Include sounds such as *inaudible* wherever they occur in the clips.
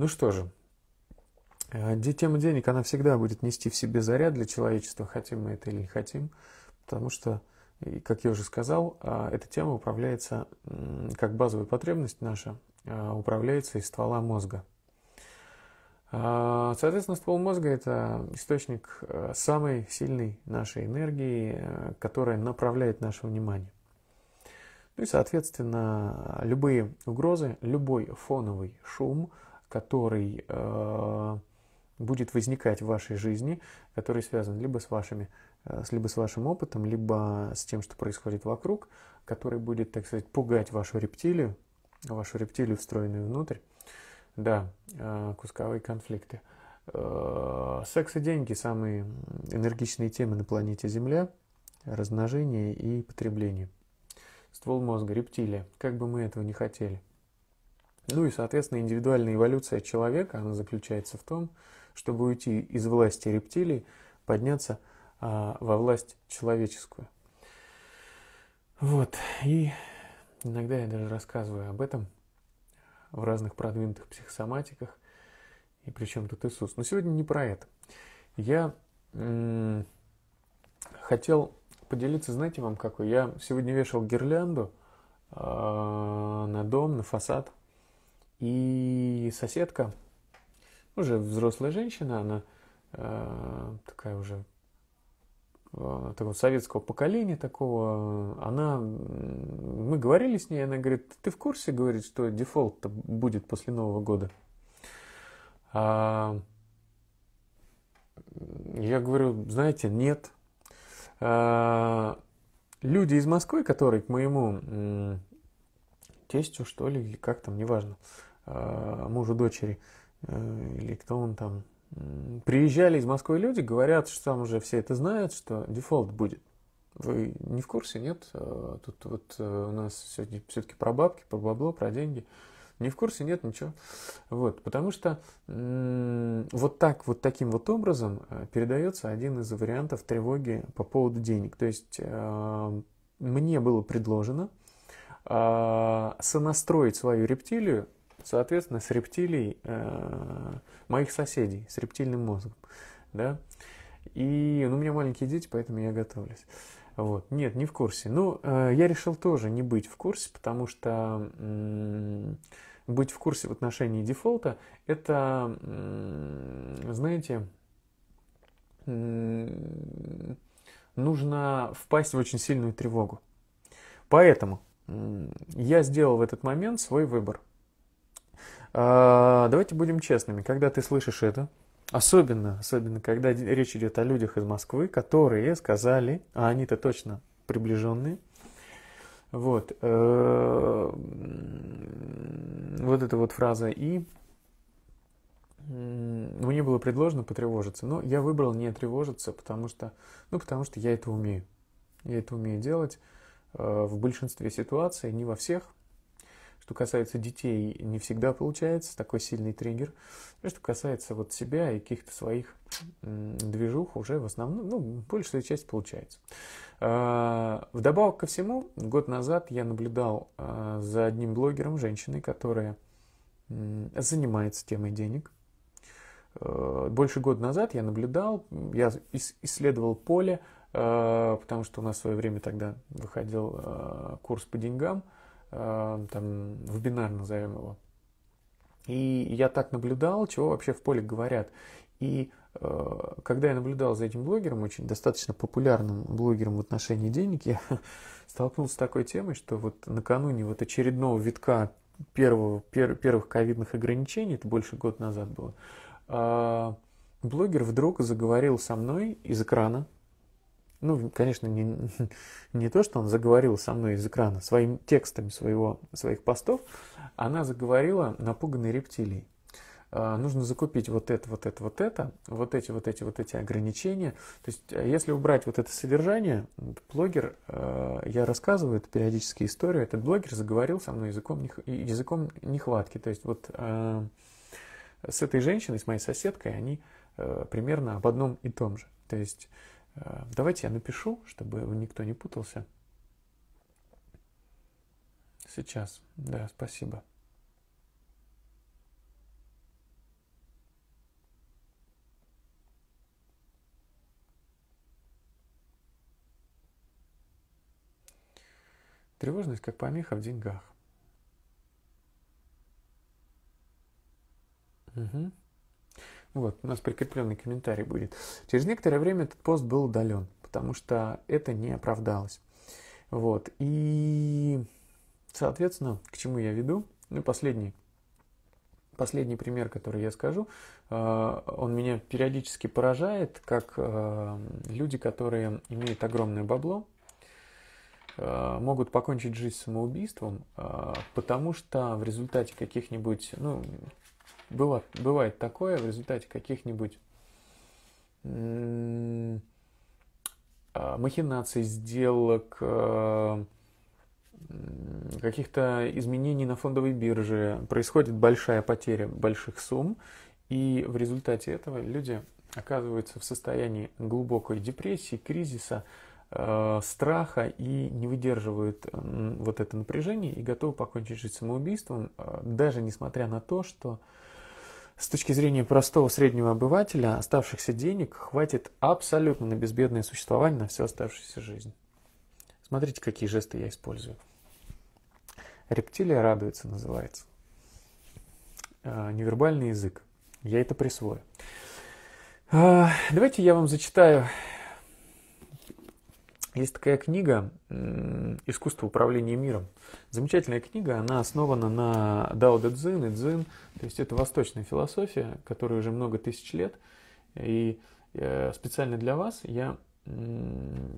Ну что же, э, тема денег, она всегда будет нести в себе заряд для человечества, хотим мы это или не хотим, потому что, как я уже сказал, а, эта тема управляется, как базовая потребность наша, а, управляется из ствола мозга. А, соответственно, ствол мозга – это источник э, самой сильной нашей энергии, э, которая направляет наше внимание. Ну и, соответственно, любые угрозы, любой фоновый шум – который э, будет возникать в вашей жизни, который связан либо с, вашими, э, с, либо с вашим опытом, либо с тем, что происходит вокруг, который будет, так сказать, пугать вашу рептилию, вашу рептилию, встроенную внутрь. Да, э, кусковые конфликты. Э, секс и деньги – самые энергичные темы на планете Земля, размножение и потребление. Ствол мозга, рептилия, как бы мы этого не хотели – ну и, соответственно, индивидуальная эволюция человека, она заключается в том, чтобы уйти из власти рептилий, подняться а, во власть человеческую. Вот, и иногда я даже рассказываю об этом в разных продвинутых психосоматиках, и причем тут Иисус. Но сегодня не про это. Я м- хотел поделиться, знаете, вам какой? Я сегодня вешал гирлянду э- на дом, на фасад – и соседка, уже взрослая женщина, она э, такая уже э, такого советского поколения такого, она, мы говорили с ней, она говорит, ты в курсе, говорит, что дефолт будет после Нового года? А, я говорю, знаете, нет. А, люди из Москвы, которые к моему тестю, что ли, или как там, неважно, Э, мужу дочери, э, или кто он там, приезжали из Москвы люди, говорят, что там уже все это знают, что дефолт будет. Вы не в курсе, нет? Э, тут вот у нас сегодня все-таки про бабки, про бабло, про деньги. Не в курсе, нет, ничего. Вот, потому что м- вот так, вот таким вот образом передается один из вариантов тревоги по поводу денег. То есть э- мне было предложено э- сонастроить свою рептилию соответственно, с рептилий э, моих соседей, с рептильным мозгом, да. И ну, у меня маленькие дети, поэтому я готовлюсь. Вот. Нет, не в курсе. Ну, э, я решил тоже не быть в курсе, потому что э, быть в курсе в отношении дефолта – это, э, знаете, э, нужно впасть в очень сильную тревогу. Поэтому я сделал в этот момент свой выбор – а, давайте будем честными, когда ты слышишь это, особенно, особенно когда речь идет о людях из Москвы, которые сказали, а они-то точно приближенные, вот, э, вот эта вот фраза «и» мне было предложено потревожиться, но я выбрал не тревожиться, потому что, ну, потому что я это умею. Я это умею делать э, в большинстве ситуаций, не во всех, что касается детей, не всегда получается, такой сильный триггер. И что касается вот себя и каких-то своих движух, уже в основном, ну, большая часть получается. А, вдобавок ко всему, год назад я наблюдал а, за одним блогером, женщиной, которая занимается темой денег. А, больше года назад я наблюдал, я исследовал поле, потому что у нас в свое время тогда выходил курс по деньгам – Э, там, вебинар, назовем его. И я так наблюдал, чего вообще в поле говорят. И э, когда я наблюдал за этим блогером, очень достаточно популярным блогером в отношении денег, я *laughs* столкнулся с такой темой, что вот накануне вот очередного витка первого, пер, первых ковидных ограничений, это больше год назад было, э, блогер вдруг заговорил со мной из экрана, ну, конечно, не, *laughs* не то, что он заговорил со мной из экрана, своим текстами своего, своих постов, она заговорила напуганной рептилией. Э, нужно закупить вот это, вот это, вот это, вот эти, вот эти, вот эти ограничения. То есть, э, если убрать вот это содержание, блогер, э, я рассказываю это периодически историю, этот блогер заговорил со мной языком, языком нехватки. То есть, вот э, с этой женщиной, с моей соседкой, они примерно об одном и том же. То есть Э, давайте я напишу, чтобы никто не путался. Сейчас, да, спасибо. Тревожность как помеха в деньгах. Угу. Вот, у нас прикрепленный комментарий будет. Через некоторое время этот пост был удален, потому что это не оправдалось. Вот, и, соответственно, к чему я веду? Ну, последний последний пример, который я скажу, э, он меня периодически поражает, как э, люди, которые имеют огромное бабло, э, могут покончить жизнь самоубийством, потому что в результате каких-нибудь, ну, было, бывает такое в результате каких-нибудь а, махинаций, сделок, а, каких-то изменений на фондовой бирже, происходит большая потеря больших сумм, и в результате этого люди оказываются в состоянии глубокой депрессии, кризиса, а, страха и не выдерживают вот это напряжение и готовы покончить жизнь самоубийством, даже несмотря на то, что с точки зрения простого среднего обывателя, оставшихся денег хватит абсолютно на безбедное существование на всю оставшуюся жизнь. Смотрите, какие жесты я использую. Рептилия радуется, называется. А, невербальный язык. Я это присвою. А, давайте я вам зачитаю есть такая книга «Искусство управления миром». Замечательная книга, она основана на Дао Дэ Цзин и Цзин, то есть это восточная философия, которая уже много тысяч лет. И э, специально для вас я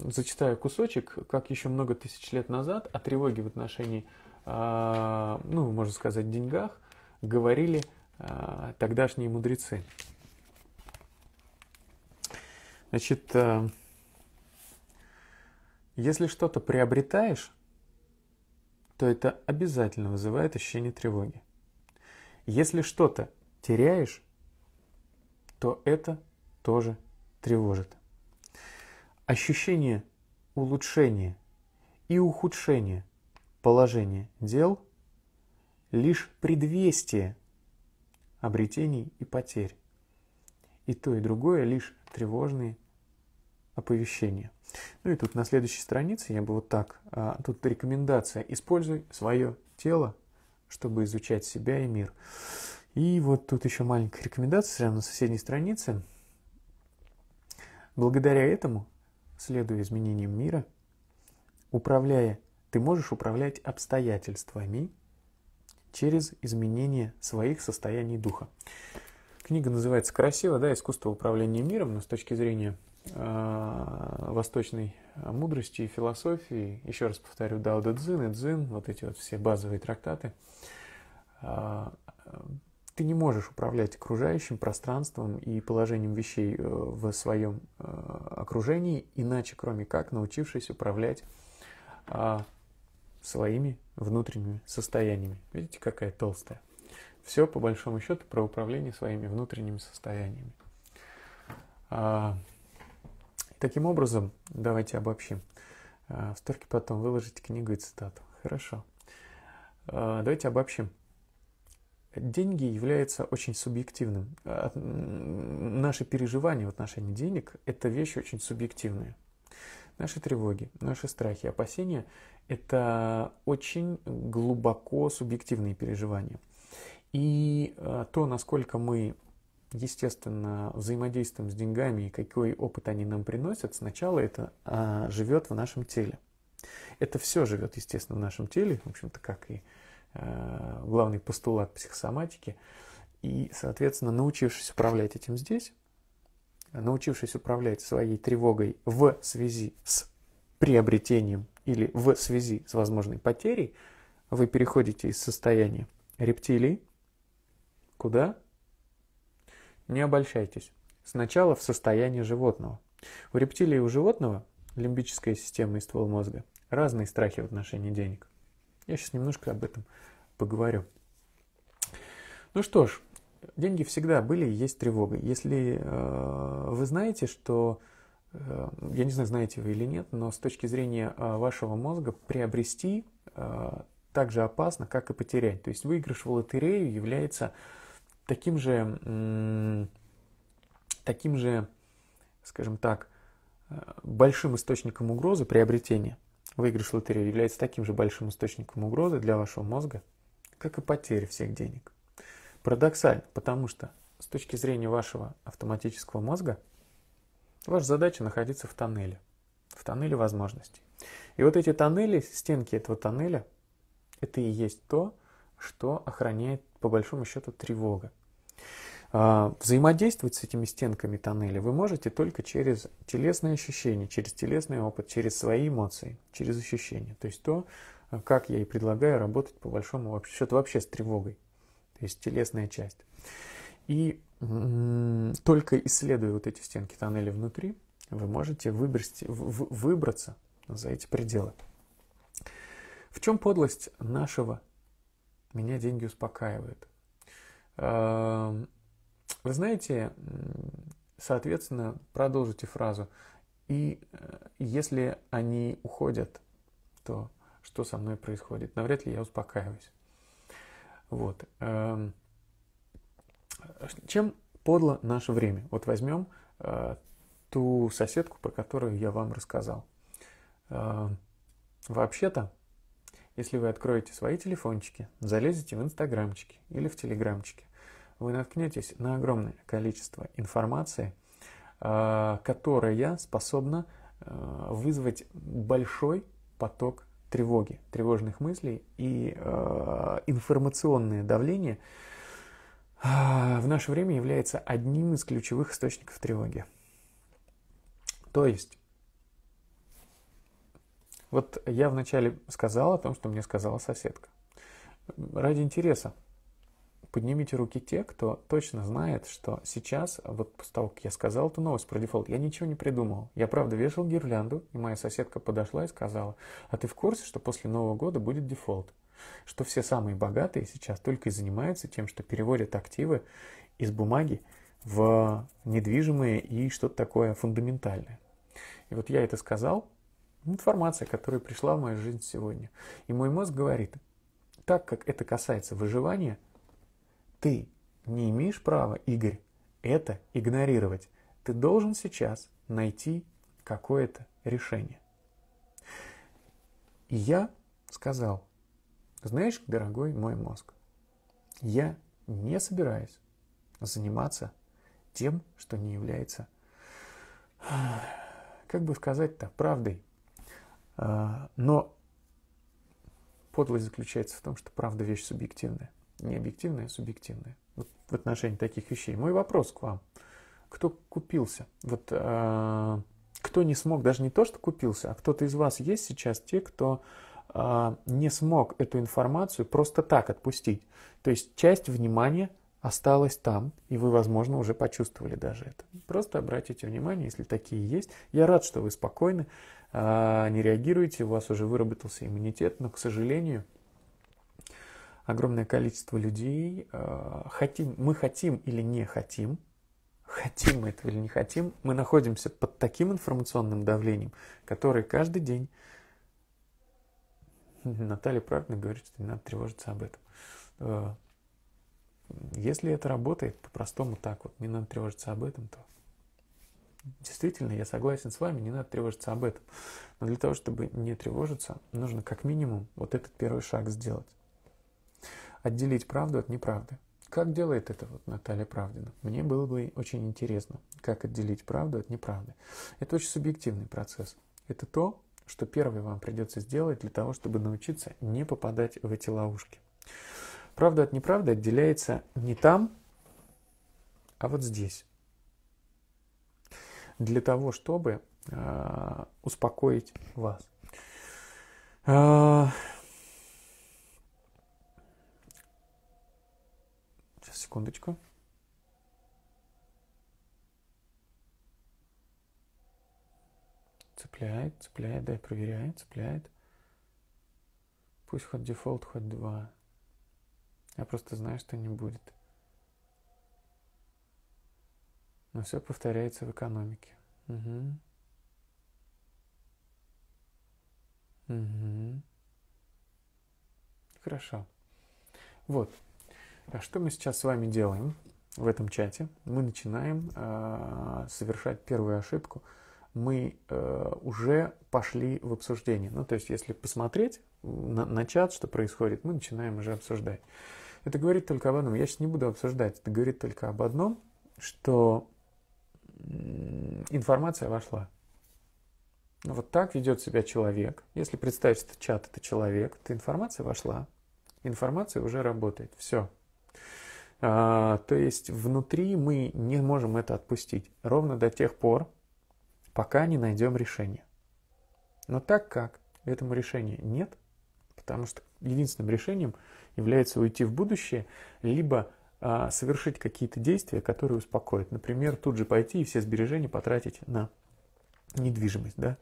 зачитаю кусочек, как еще много тысяч лет назад о тревоге в отношении, а, ну, можно сказать, деньгах говорили а, тогдашние мудрецы. Значит, э, если что-то приобретаешь, то это обязательно вызывает ощущение тревоги. Если что-то теряешь, то это тоже тревожит. Ощущение улучшения и ухудшения положения дел – лишь предвестие обретений и потерь. И то, и другое – лишь тревожные оповещения – ну и тут на следующей странице я бы вот так, а, тут рекомендация, используй свое тело, чтобы изучать себя и мир. И вот тут еще маленькая рекомендация прямо на соседней странице. Благодаря этому, следуя изменениям мира, управляя, ты можешь управлять обстоятельствами через изменение своих состояний духа. Книга называется красиво, да, «Искусство управления миром», но с точки зрения Э, восточной мудрости и философии. Еще раз повторю, Дао Дэ Цзин и Цзин, вот эти вот все базовые трактаты. Э, ты не можешь управлять окружающим пространством и положением вещей э, в своем окружении, иначе, кроме как, научившись управлять своими внутренними состояниями. Видите, какая толстая. Все, по большому счету, про управление своими внутренними состояниями. Таким образом, давайте обобщим. А, в сторке потом выложить книгу и цитату. Хорошо. А, давайте обобщим. Деньги являются очень субъективным. А, наши переживания в отношении денег – это вещи очень субъективные. Наши тревоги, наши страхи, опасения – это очень глубоко субъективные переживания. И то, насколько мы естественно, взаимодействуем с деньгами и какой опыт они нам приносят, сначала это а, живет в нашем теле. Это все живет, естественно, в нашем теле, в общем-то, как и а, главный постулат психосоматики. И, соответственно, научившись управлять этим здесь, научившись управлять своей тревогой в связи с приобретением или в связи с возможной потерей, вы переходите из состояния рептилий куда? Не обольщайтесь. Сначала в состоянии животного. У рептилии и у животного, лимбическая система и ствол мозга, разные страхи в отношении денег. Я сейчас немножко об этом поговорю. Ну что ж, деньги всегда были и есть тревога. Если э, вы знаете, что э, я не знаю, знаете вы или нет, но с точки зрения э, вашего мозга приобрести э, так же опасно, как и потерять. То есть выигрыш в лотерею является таким же, таким же, скажем так, э, большим источником угрозы приобретения. Выигрыш лотереи является таким же большим источником угрозы для вашего мозга, как и потеря всех денег. Парадоксально, потому что с точки зрения вашего автоматического мозга, ваша задача находиться в тоннеле, в тоннеле возможностей. И вот эти тоннели, стенки этого тоннеля, это и есть то, что охраняет по большому счету тревога. А, взаимодействовать с этими стенками тоннеля вы можете только через телесные ощущения, через телесный опыт, через свои эмоции, через ощущения. То есть то, как я и предлагаю работать по большому счету вообще с тревогой, то есть телесная часть. И только исследуя вот эти стенки тоннеля внутри, вы можете выбросить, выбраться за эти пределы. В чем подлость нашего меня деньги успокаивают. Эм, вы знаете, соответственно, продолжите фразу. И э, если они уходят, то что со мной происходит? Навряд ли я успокаиваюсь. Вот. Эм, чем подло наше время? Вот возьмем э, ту соседку, про которую я вам рассказал. Эм, вообще-то если вы откроете свои телефончики, залезете в инстаграмчики или в телеграмчики, вы наткнетесь на огромное количество информации, а, которая способна а, вызвать большой поток тревоги, тревожных мыслей и а, информационное давление в наше время является одним из ключевых источников тревоги. То есть вот я вначале сказал о том, что мне сказала соседка. Ради интереса, поднимите руки те, кто точно знает, что сейчас, вот после того, как я сказал эту новость про дефолт, я ничего не придумал. Я, правда, вешал гирлянду, и моя соседка подошла и сказала, а ты в курсе, что после Нового года будет дефолт? Что все самые богатые сейчас только и занимаются тем, что переводят активы из бумаги в недвижимые и что-то такое фундаментальное. И вот я это сказал, Информация, которая пришла в мою жизнь сегодня. И мой мозг говорит, так как это касается выживания, ты не имеешь права, Игорь, это игнорировать. Ты должен сейчас найти какое-то решение. И я сказал, знаешь, дорогой мой мозг, я не собираюсь заниматься тем, что не является, как бы сказать-то, правдой а, но подлость заключается в том, что правда вещь субъективная. Не объективная, а субъективная. Вот в отношении таких вещей. Мой вопрос к вам. Кто купился? Вот а, кто не смог, даже не то, что купился, а кто-то из вас есть сейчас те, кто а, не смог эту информацию просто так отпустить. То есть часть внимания осталась там, и вы, возможно, уже почувствовали даже это. Просто обратите внимание, если такие есть. Я рад, что вы спокойны. А, не реагируете, у вас уже выработался иммунитет, но, к сожалению, огромное количество людей а, хотим, мы хотим или не хотим, хотим мы этого или не хотим, мы находимся под таким информационным давлением, которое каждый день *laughs* Наталья правильно говорит, что не надо тревожиться об этом. А, если это работает по-простому так вот, не надо тревожиться об этом, то Действительно, я согласен с вами, не надо тревожиться об этом. Но для того, чтобы не тревожиться, нужно как минимум вот этот первый шаг сделать. Отделить правду от неправды. Как делает это вот Наталья Правдина? Мне было бы очень интересно, как отделить правду от неправды. Это очень субъективный процесс. Это то, что первое вам придется сделать для того, чтобы научиться не попадать в эти ловушки. Правда от неправды отделяется не там, а вот здесь для того, чтобы э, успокоить вас. Э, сейчас, секундочку. Цепляет, цепляет, да, проверяет, цепляет. Пусть хоть дефолт, хоть два. Я просто знаю, что не будет. Но все повторяется в экономике. Угу. Угу. Хорошо. Вот. А что мы сейчас с вами делаем в этом чате? Мы начинаем э, совершать первую ошибку. Мы э, уже пошли в обсуждение. Ну, то есть, если посмотреть на, на чат, что происходит, мы начинаем уже обсуждать. Это говорит только об одном. Я сейчас не буду обсуждать. Это говорит только об одном, что информация вошла. Ну, вот так ведет себя человек. Если представить, что чат это человек, то информация вошла, информация уже работает. Все. А, то есть внутри мы не можем это отпустить ровно до тех пор, пока не найдем решение. Но так как этому решения нет, потому что единственным решением является уйти в будущее, либо а, совершить какие-то действия, которые успокоят. Например, тут же пойти и все сбережения потратить на недвижимость, да,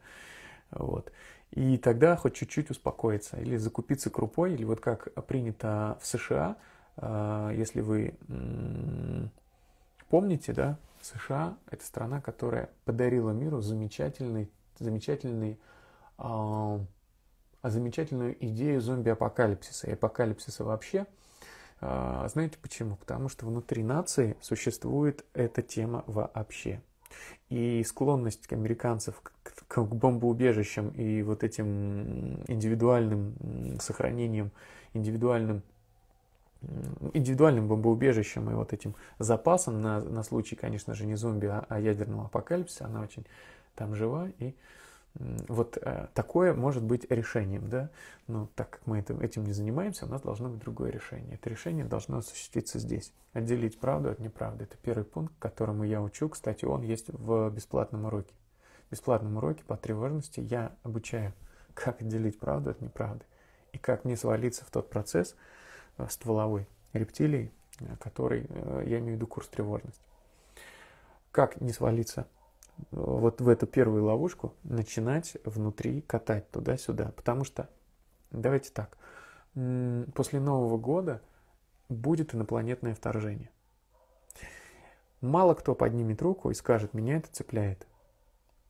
вот. И тогда хоть чуть-чуть успокоиться или закупиться крупой, или вот как принято в США, а, если вы помните, да, США – это страна, которая подарила миру замечательный, замечательный, а, замечательную идею зомби-апокалипсиса и апокалипсиса вообще – а, знаете почему? Потому что внутри нации существует эта тема вообще. И склонность американцев к, к бомбоубежищам и вот этим индивидуальным сохранением, индивидуальным индивидуальным бомбоубежищем и вот этим запасом на, на случай, конечно же, не зомби, а, а ядерного апокалипсиса, она очень там жива и вот э, такое может быть решением, да, но так как мы этим не занимаемся, у нас должно быть другое решение. Это решение должно осуществиться здесь. Отделить правду от неправды. Это первый пункт, которому я учу. Кстати, он есть в бесплатном уроке. В бесплатном уроке по тревожности я обучаю, *laughs* как отделить правду от неправды и как не свалиться в тот процесс э, стволовой рептилии, э, который, я имею в виду курс тревожности. Как не свалиться вот в эту первую ловушку начинать внутри катать туда-сюда. Потому что, давайте так, после Нового года будет инопланетное вторжение. Мало кто поднимет руку и скажет, меня это цепляет.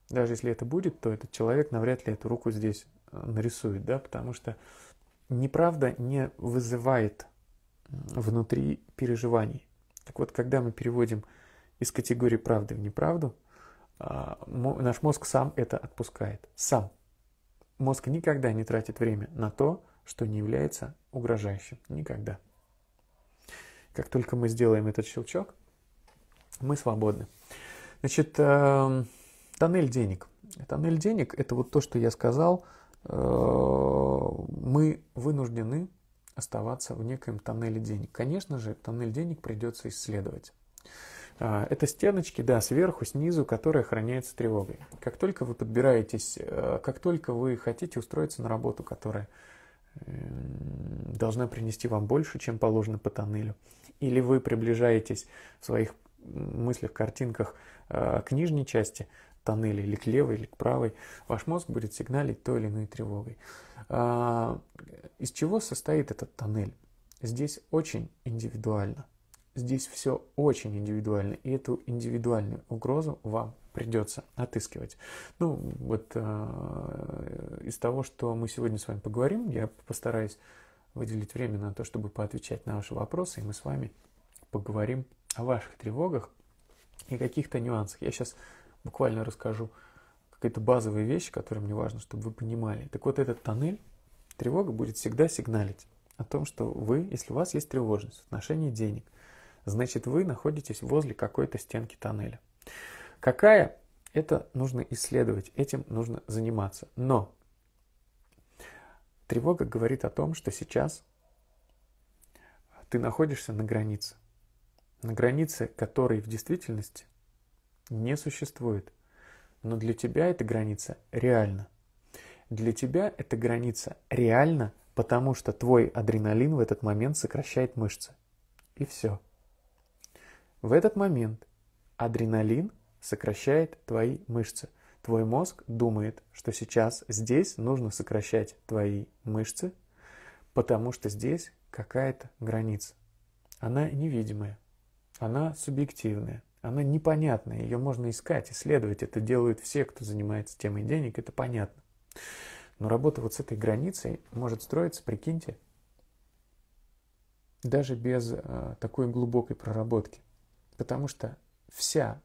Даже если это будет, то этот человек навряд ли эту руку здесь э, нарисует, да, потому что неправда не вызывает внутри переживаний. Так вот, когда мы переводим из категории правды в неправду – а, наш мозг сам это отпускает. Сам. Мозг никогда не тратит время на то, что не является угрожающим. Никогда. Как только мы сделаем этот щелчок, мы свободны. Значит, эм, тоннель денег. Тоннель денег – это вот то, что я сказал. Э, мы вынуждены оставаться в некоем тоннеле денег. Конечно же, тоннель денег придется исследовать. А, это стеночки, да, сверху, снизу, которые охраняются тревогой. Как только вы подбираетесь, э, как только вы хотите устроиться на работу, которая э, должна принести вам больше, чем положено по тоннелю, или вы приближаетесь в своих мыслях, картинках э, к нижней части тоннеля, или к левой, или к правой, ваш мозг будет сигналить той или иной тревогой. А, из чего состоит этот тоннель? Здесь очень индивидуально здесь все очень индивидуально, и эту индивидуальную угрозу вам придется отыскивать. Ну, вот э, из того, что мы сегодня с вами поговорим, я постараюсь выделить время на то, чтобы поотвечать на ваши вопросы, и мы с вами поговорим о ваших тревогах и каких-то нюансах. Я сейчас буквально расскажу какие-то базовые вещи, которые мне важно, чтобы вы понимали. Так вот, этот тоннель, тревога будет всегда сигналить о том, что вы, если у вас есть тревожность в отношении денег – значит вы находитесь возле какой-то стенки тоннеля. Какая? Это нужно исследовать, этим нужно заниматься. Но тревога говорит о том, что сейчас ты находишься на границе. На границе, которой в действительности не существует. Но для тебя эта граница реальна. Для тебя эта граница реальна, потому что твой адреналин в этот момент сокращает мышцы. И все. В этот момент адреналин сокращает твои мышцы. Твой мозг думает, что сейчас здесь нужно сокращать твои мышцы, потому что здесь какая-то граница. Она невидимая, она субъективная, она непонятная, ее можно искать, исследовать. Это делают все, кто занимается темой денег, это понятно. Но работа вот с этой границей может строиться, прикиньте, даже без э, такой глубокой проработки. Потому что вся,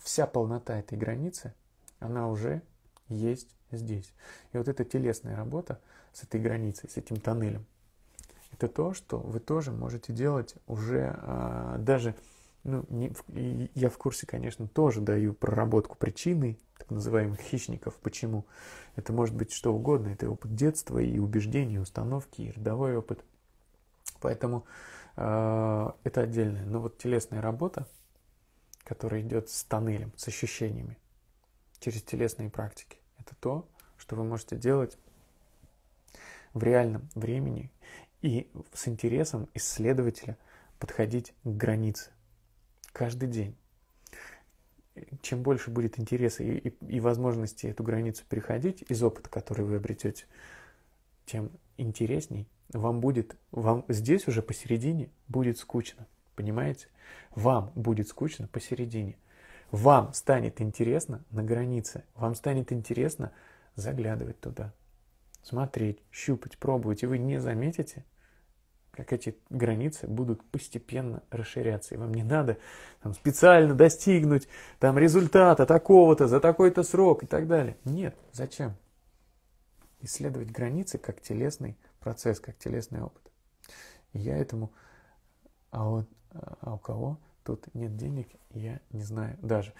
вся полнота этой границы, она уже есть здесь. И вот эта телесная работа с этой границей, с этим тоннелем, это то, что вы тоже можете делать уже а, даже, ну, не, я в курсе, конечно, тоже даю проработку причины так называемых хищников, почему. Это может быть что угодно, это опыт детства и убеждения, установки, и родовой опыт. Поэтому Э, это отдельное, Но ну, вот телесная работа, которая идет с тоннелем, с ощущениями, через телесные практики, это то, что вы можете делать в реальном времени и с интересом исследователя подходить к границе каждый день. Чем больше будет интереса и, и, и возможности эту границу переходить из опыта, который вы обретете, тем интересней, вам будет, вам здесь уже посередине будет скучно, понимаете? Вам будет скучно посередине. Вам станет интересно на границе, вам станет интересно заглядывать туда, смотреть, щупать, пробовать, и вы не заметите, как эти границы будут постепенно расширяться. И вам не надо там, специально достигнуть там, результата такого-то за такой-то срок и так далее. Нет, зачем? исследовать границы как телесный процесс, как телесный опыт. И я этому, а, вот, а у кого тут нет денег, я не знаю даже.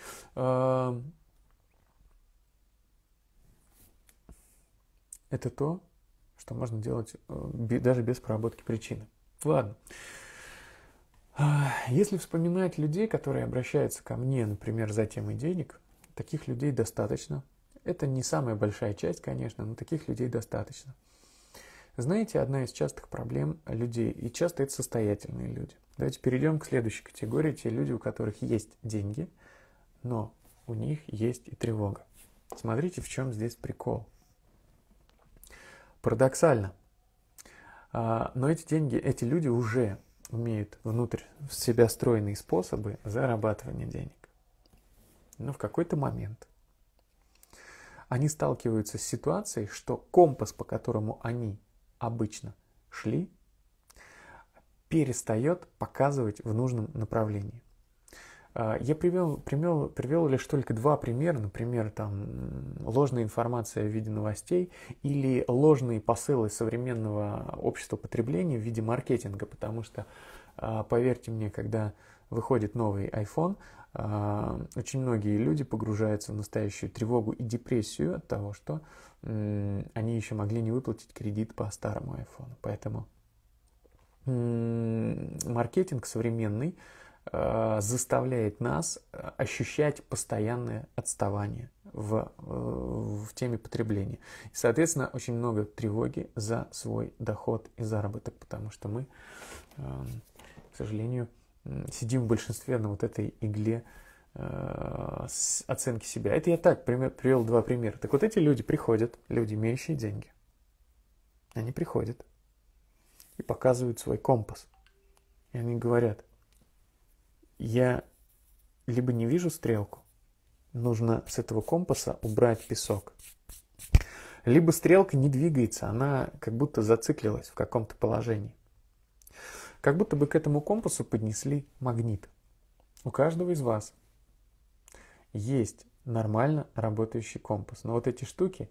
Это то, что можно делать э, даже без проработки причины. Ладно. А, если вспоминать людей, которые обращаются ко мне, например, за темой денег, таких людей достаточно – это не самая большая часть, конечно, но таких людей достаточно. Знаете, одна из частых проблем людей, и часто это состоятельные люди. Давайте перейдем к следующей категории, те люди, у которых есть деньги, но у них есть и тревога. Смотрите, в чем здесь прикол. Парадоксально, а, но эти деньги, эти люди уже умеют внутрь в себя стройные способы зарабатывания денег. Но в какой-то момент они сталкиваются с ситуацией, что компас, по которому они обычно шли, перестает показывать в нужном направлении. А, я привел, привел, привел лишь только два примера, например, там ложная информация в виде новостей или ложные посылы современного общества потребления в виде маркетинга, потому что, а, поверьте мне, когда выходит новый iPhone, а, очень многие люди погружаются в настоящую тревогу и депрессию от того, что они еще могли не выплатить кредит по старому iPhone. Поэтому маркетинг современный а, заставляет нас а, ощущать постоянное отставание в, э, в теме потребления. И, соответственно, очень много тревоги за свой доход и заработок, потому что мы, к сожалению, сидим в большинстве на вот этой игле э, оценки себя. Это я так привел два примера. Так вот эти люди приходят, люди, имеющие деньги. Они приходят и показывают свой компас. И они говорят, я либо не вижу стрелку, нужно с этого компаса убрать песок. Либо стрелка не двигается, она как будто зациклилась в каком-то положении. Как будто бы к этому компасу поднесли магнит. У каждого из вас есть нормально работающий компас. Но вот эти штуки,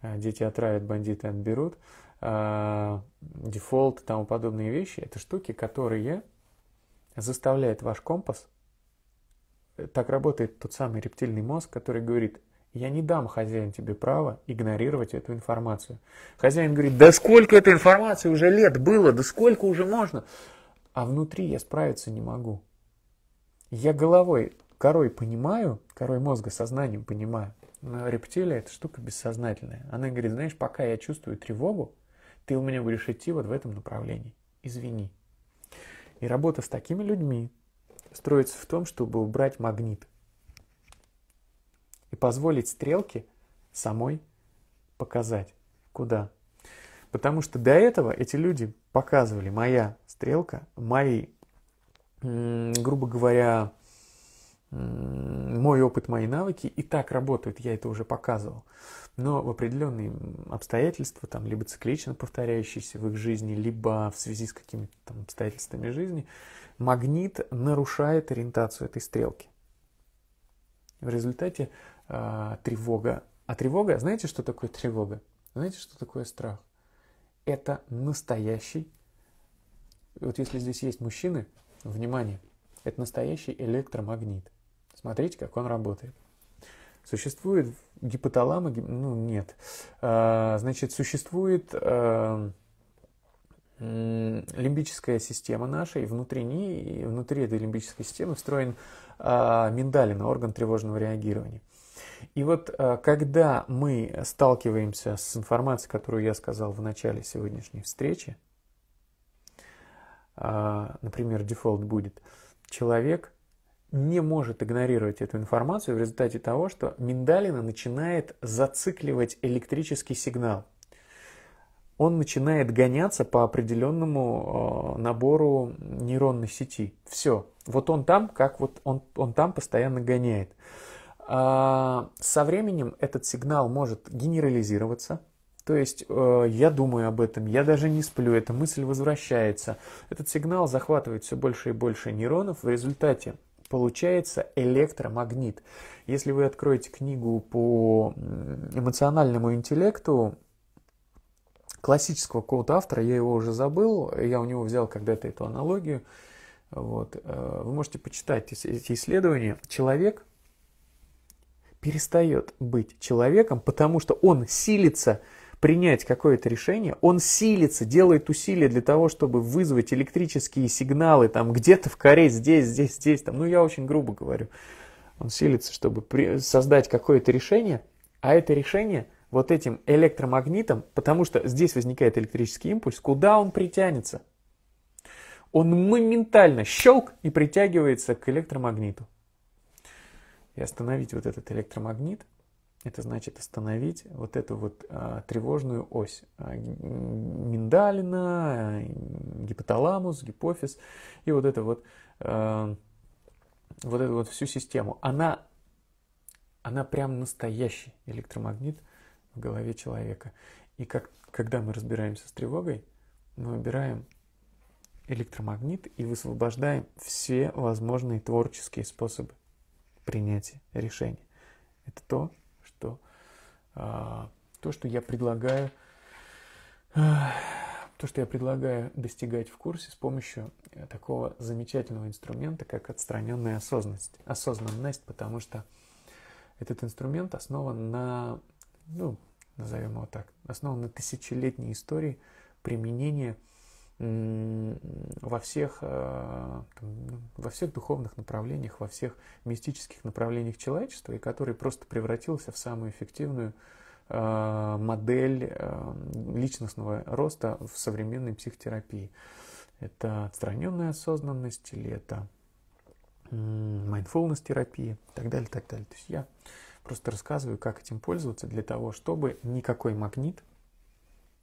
а, дети отравят, бандиты отберут, а, дефолт и тому подобные вещи, это штуки, которые заставляют ваш компас, э, так работает тот самый рептильный мозг, который говорит, я не дам, хозяин, тебе права игнорировать эту информацию. Хозяин говорит, да сколько этой информации уже лет было, да сколько уже можно. А внутри я справиться не могу. Я головой, корой понимаю, корой мозга, сознанием понимаю. Но рептилия – это штука бессознательная. Она говорит, знаешь, пока я чувствую тревогу, ты у меня будешь идти вот в этом направлении. Извини. И работа с такими людьми строится в том, чтобы убрать магнит – и позволить стрелке самой показать, куда. Потому что до этого эти люди показывали моя стрелка, мои, грубо говоря, мой опыт, мои навыки и так работают, я это уже показывал. Но в определенные обстоятельства, там, либо циклично повторяющиеся в их жизни, либо в связи с какими-то там обстоятельствами жизни, магнит нарушает ориентацию этой стрелки. В результате а, тревога. А тревога, знаете, что такое тревога? Знаете, что такое страх? Это настоящий, вот если здесь есть мужчины, внимание, это настоящий электромагнит. Смотрите, как он работает. Существует гипоталама, ну нет, а, значит, существует а, лимбическая система наша, и внутри, ней, и внутри этой лимбической системы встроен а, орган тревожного реагирования. И вот э, когда мы сталкиваемся с информацией, которую я сказал в начале сегодняшней встречи, а, например, дефолт будет, человек не может игнорировать эту информацию в результате того, что миндалина начинает зацикливать электрический сигнал. Он начинает гоняться по определенному а, набору нейронной сети. Все. Вот он там, как вот он, он там постоянно гоняет. Со временем этот сигнал может генерализироваться, то есть э, я думаю об этом, я даже не сплю, эта мысль возвращается. Этот сигнал захватывает все больше и больше нейронов, в результате получается электромагнит. Если вы откроете книгу по эмоциональному интеллекту, классического какого-то автора, я его уже забыл, я у него взял когда-то эту аналогию, вот. Э, вы можете почитать эти исследования. Человек перестает быть человеком, потому что он силится принять какое-то решение, он силится, делает усилия для того, чтобы вызвать электрические сигналы там где-то в коре, здесь, здесь, здесь, там, ну я очень грубо говорю. Он силится, чтобы при... создать какое-то решение, а это решение вот этим электромагнитом, потому что здесь возникает электрический импульс, куда он притянется? Он моментально щелк и притягивается к электромагниту. И остановить вот этот электромагнит, это значит остановить вот эту вот а, тревожную ось а, миндалина, гипоталамус, гипофиз и вот это вот а, вот эту вот всю систему. Она она прям настоящий электромагнит в голове человека. И как, когда мы разбираемся с тревогой, мы убираем электромагнит и высвобождаем все возможные творческие способы принятия решения. Это то, что, а, то, что я предлагаю а, то, что я предлагаю достигать в курсе с помощью э, такого замечательного инструмента, как отстраненная осознанность. Осознанность, потому что этот инструмент основан на, ну, назовем его так, основан на тысячелетней истории применения – во всех, э, ну, во всех духовных направлениях, во всех мистических направлениях человечества, и который просто превратился в самую эффективную э, модель э, личностного роста в современной психотерапии. Это отстраненная осознанность или это mindfulness терапия и так далее, так далее. То есть я просто рассказываю, как этим пользоваться для того, чтобы никакой магнит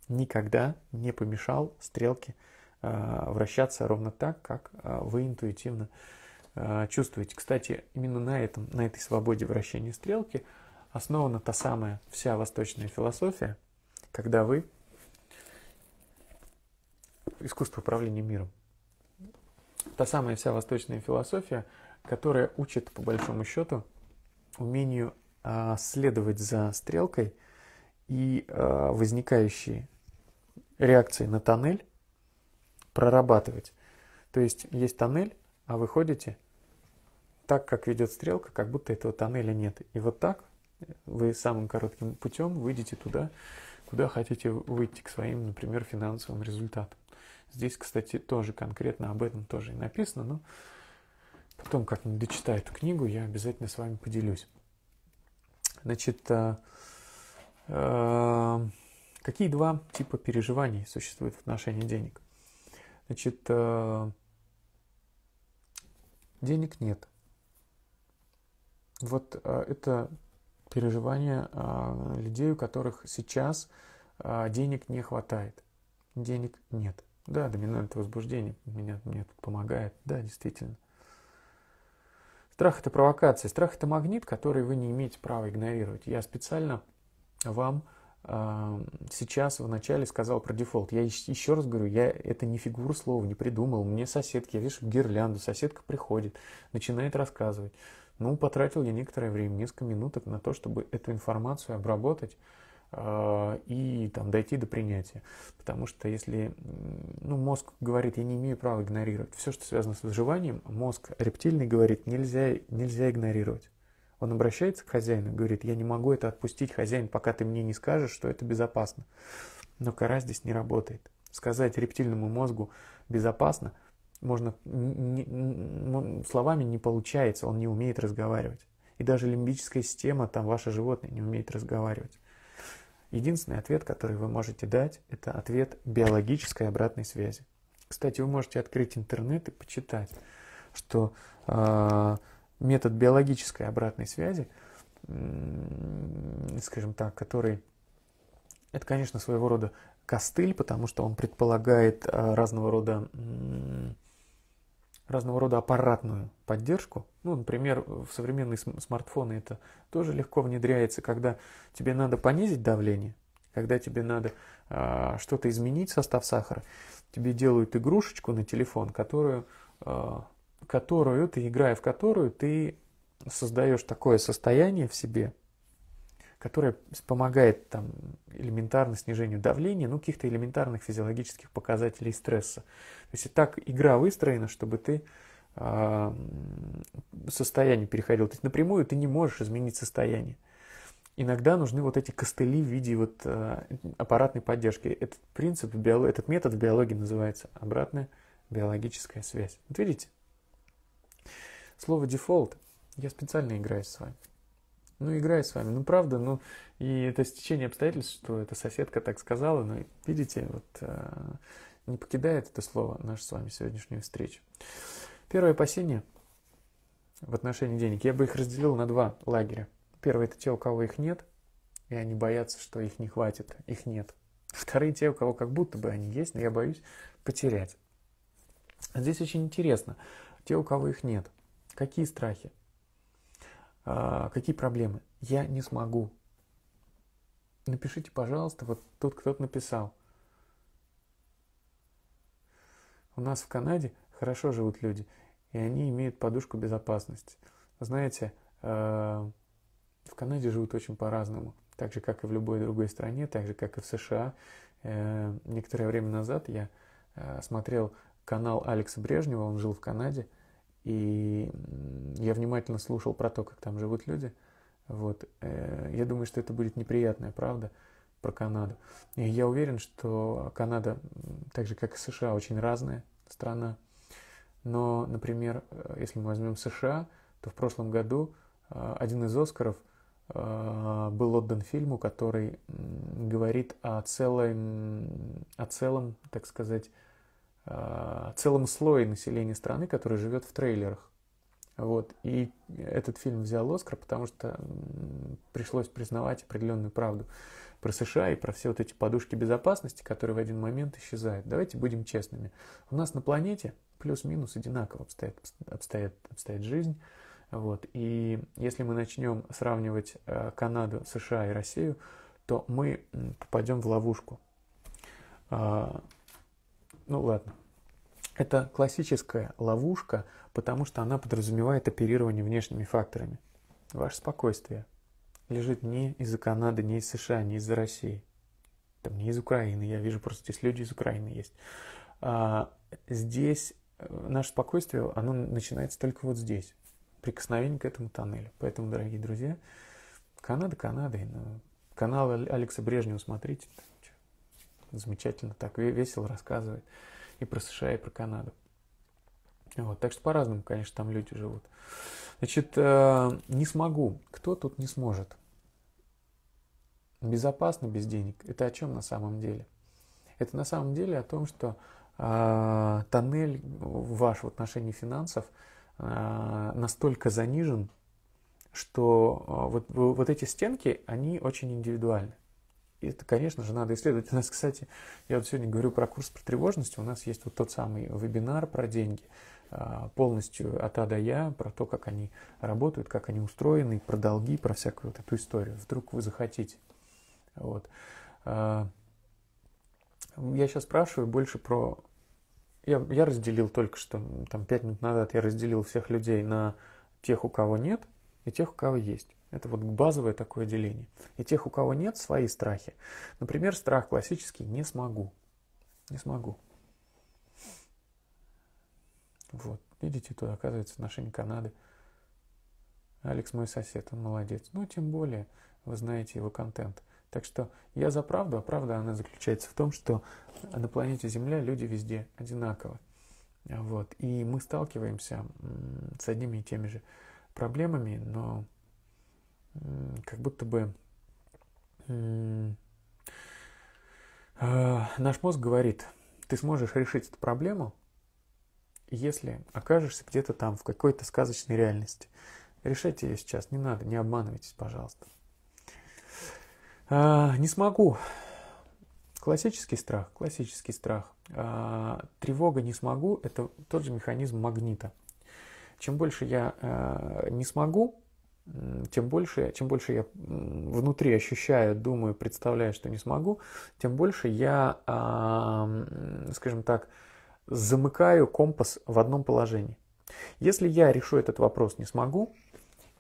никогда не помешал стрелке э, вращаться ровно так, как э, вы интуитивно э, чувствуете. Кстати, именно на, этом, на этой свободе вращения стрелки основана та самая вся восточная философия, когда вы искусство управления миром. Та самая вся восточная философия, которая учит, по большому счету, умению следовать за стрелкой и возникающие реакции на тоннель прорабатывать. То есть есть тоннель, а вы ходите так, как ведет стрелка, как будто этого тоннеля нет. И вот так вы самым коротким путем выйдете туда, куда хотите выйти к своим, например, финансовым результатам. Здесь, кстати, тоже конкретно об этом тоже и написано, но потом как-нибудь дочитаю эту книгу, я обязательно с вами поделюсь. Значит, э, э, Какие два типа переживаний существуют в отношении денег? Значит, э, денег нет. Вот э, это переживание э, людей, у которых сейчас денег не хватает. Денег нет. Да, доминант возбуждение меня, мне тут помогает. Да, действительно. Страх – это провокация. Страх – это магнит, который вы не имеете права игнорировать. Я специально вам сейчас в начале сказал про дефолт. Я еще раз говорю, я это не фигуру слова не придумал. Мне соседки, я вижу гирлянду, соседка приходит, начинает рассказывать. Ну, потратил я некоторое время, несколько минуток на то, чтобы эту информацию обработать а, и там дойти до принятия. Потому что если ну, мозг говорит, я не имею права игнорировать, все, что связано с выживанием, мозг рептильный говорит, нельзя, нельзя игнорировать. Он обращается к хозяину и говорит, я не могу это отпустить, хозяин, пока ты мне не скажешь, что это безопасно. Но кора здесь не работает. Сказать рептильному мозгу безопасно можно не, словами не получается, он не умеет разговаривать. И даже лимбическая система, там ваше животное не умеет разговаривать. Единственный ответ, который вы можете дать, это ответ биологической обратной связи. Кстати, вы можете открыть интернет и почитать, что э, метод биологической обратной связи, скажем так, который, это, конечно, своего рода костыль, потому что он предполагает э, разного рода разного рода аппаратную поддержку. Ну, например, в современные смартфоны это тоже легко внедряется, когда тебе надо понизить давление, когда тебе надо э, что-то изменить состав сахара, тебе делают игрушечку на телефон, которую э, которую ты, играя в которую, ты создаешь такое состояние в себе, которое помогает там, элементарно снижению давления, ну, каких-то элементарных физиологических показателей стресса. То есть так игра выстроена, чтобы ты состояние переходил. То есть напрямую ты не можешь изменить состояние. Иногда нужны вот эти костыли в виде вот, э, аппаратной поддержки. Этот принцип, этот метод в биологии называется обратная биологическая связь. Вот видите? Слово дефолт, я специально играю с вами. Ну, играю с вами. Ну, правда, ну, и это стечение обстоятельств, что эта соседка так сказала, но, ну, видите, вот э, не покидает это слово нашу с вами сегодняшнюю встречу. Первое опасение в отношении денег. Я бы их разделил на два лагеря. Первое – это те, у кого их нет, и они боятся, что их не хватит, их нет. Вторые – те, у кого как будто бы они есть, но я боюсь потерять. Здесь очень интересно. Те, у кого их нет. Какие страхи? А, какие проблемы? Я не смогу. Напишите, пожалуйста, вот тут кто-то написал. У нас в Канаде хорошо живут люди, и они имеют подушку безопасности. Знаете, а, в Канаде живут очень по-разному. Так же, как и в любой другой стране, так же, как и в США. Э, некоторое время назад я а, смотрел канал Алекса Брежнева, он жил в Канаде – и я внимательно слушал про то, как там живут люди. Вот. Э, я думаю, что это будет неприятная правда про Канаду. И я уверен, что Канада, так же как и США, очень разная страна. Но, например, э, если мы возьмем США, то в прошлом году э, один из Оскаров был отдан фильму, который говорит о целом, о целом так сказать, Э, целом слое населения страны, который живет в трейлерах. Вот. И этот фильм взял Оскар, потому что пришлось признавать определенную правду про США и про все вот эти подушки безопасности, которые в один момент исчезают. Давайте будем честными. У нас на планете плюс-минус одинаково обстоит, обстоит, обстоит жизнь. Вот. И если мы начнем сравнивать э, Канаду, США и Россию, то мы попадем в ловушку. А, ну ладно. Это классическая ловушка, потому что она подразумевает оперирование внешними факторами. Ваше спокойствие лежит не из-за Канады, не из США, не из-за России. Там не из Украины, я вижу, просто здесь люди из Украины есть. А, здесь э, наше спокойствие, оно начинается только вот здесь, прикосновение к этому тоннелю. Поэтому, дорогие друзья, Канада, Канада, ну, канал Алекса Брежнева смотрите, замечательно так весело рассказывает и про США, и про Канаду. Вот, так что по-разному, конечно, там люди живут. Значит, э, не смогу. Кто тут не сможет? Безопасно без денег. Это о чем на самом деле? Это на самом деле о том, что э, тоннель ваш в отношении финансов э, настолько занижен, что э, вот, вот эти стенки, они очень индивидуальны. И это, конечно же, надо исследовать. У нас, кстати, я вот сегодня говорю про курс про тревожность. У нас есть вот тот самый вебинар про деньги а, полностью от А до Я, про то, как они работают, как они устроены, про долги, про всякую вот эту историю. Вдруг вы захотите. Вот. А, я сейчас спрашиваю больше про... Я, я разделил только что, там, пять минут назад я разделил всех людей на тех, у кого нет, и тех, у кого есть. Это вот базовое такое деление. И тех, у кого нет, свои страхи. Например, страх классический «не смогу». Не смогу. Вот, видите, тут оказывается отношение Канады. Алекс мой сосед, он молодец. Ну, тем более, вы знаете его контент. Так что я за правду, а правда она заключается в том, что на планете Земля люди везде одинаковы. Вот. И мы сталкиваемся с одними и теми же проблемами, но как будто бы э, наш мозг говорит, ты сможешь решить эту проблему, если окажешься где-то там, в какой-то сказочной реальности. Решайте ее сейчас, не надо, не обманывайтесь, пожалуйста. А, не смогу. Классический страх, классический страх. А, тревога не смогу, это тот же механизм магнита. Чем больше я э, не смогу, Э, тем больше, чем больше я внутри ощущаю, думаю, представляю, что не смогу, тем больше я, скажем так, замыкаю компас в одном положении. Если я решу этот вопрос не смогу,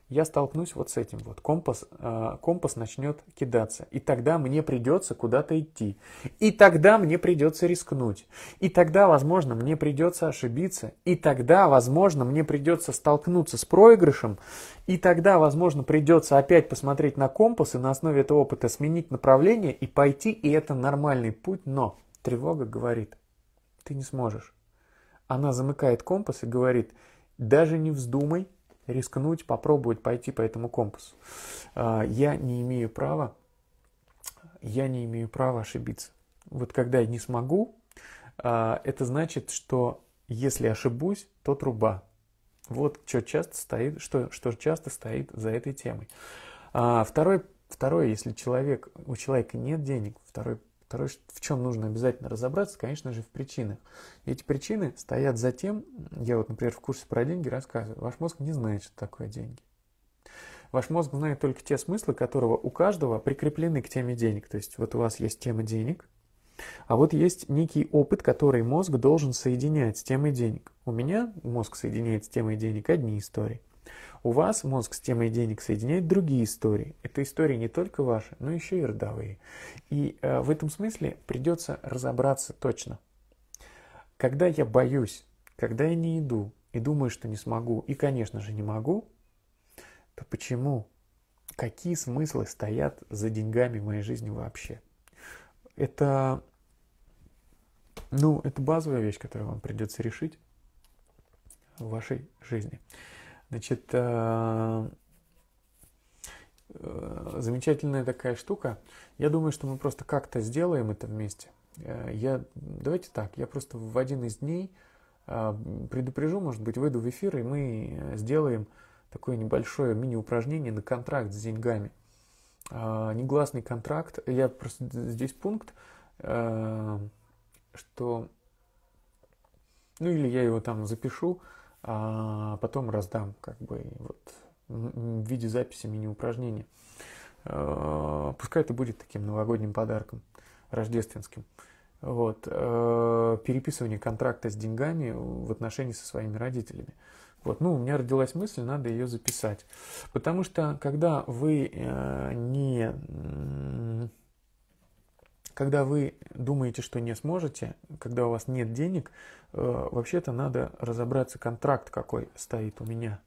я столкнусь вот с этим вот. Компас, э, компас начнет кидаться. И тогда мне придется куда-то идти. И тогда мне придется рискнуть. И тогда, возможно, мне придется ошибиться. И тогда, возможно, мне придется столкнуться с проигрышем. И тогда, возможно, придется опять посмотреть на компас и на основе этого опыта сменить направление и пойти. И это нормальный путь. Но тревога говорит, ты не сможешь. Она замыкает компас и говорит, даже не вздумай рискнуть, попробовать пойти по этому компасу. А, я не имею права, я не имею права ошибиться. Вот когда я не смогу, а, это значит, что если ошибусь, то труба. Вот что часто стоит, что, что часто стоит за этой темой. А, второй, второе, если человек, у человека нет денег, второй Второе, в чем нужно обязательно разобраться, конечно же, в причинах. эти причины стоят за тем, я вот, например, в курсе про деньги рассказываю, ваш мозг не знает, что такое деньги. Ваш мозг знает только те смыслы, которые у каждого прикреплены к теме денег. То есть вот у вас есть тема денег, а вот есть некий опыт, который мозг должен соединять с темой денег. У меня мозг соединяет с темой денег одни истории. У вас мозг с темой денег соединяет другие истории. Это истории не только ваши, но еще и родовые. И э, в этом смысле придется разобраться точно. Когда я боюсь, когда я не иду и думаю, что не смогу, и, конечно же, не могу, то почему? Какие смыслы стоят за деньгами в моей жизни вообще? Это, ну, это базовая вещь, которую вам придется решить в вашей жизни. Значит, э, э, замечательная такая штука. Я думаю, что мы просто как-то сделаем это вместе. Э, я, давайте так, я просто в один из дней предупрежу, может быть, выйду в эфир, и мы сделаем такое небольшое мини-упражнение на контракт с деньгами. Негласный контракт. Я просто здесь пункт, что... Ну или я его там запишу, а потом раздам как бы вот в виде записи мини-упражнения. А, пускай это будет таким новогодним подарком, рождественским. Вот. А, переписывание контракта с деньгами в отношении со своими родителями. Вот. Ну, у меня родилась мысль, надо ее записать. Потому что, когда вы э, не когда вы думаете, что не сможете, когда у вас нет денег, э, вообще-то надо разобраться, контракт какой стоит у меня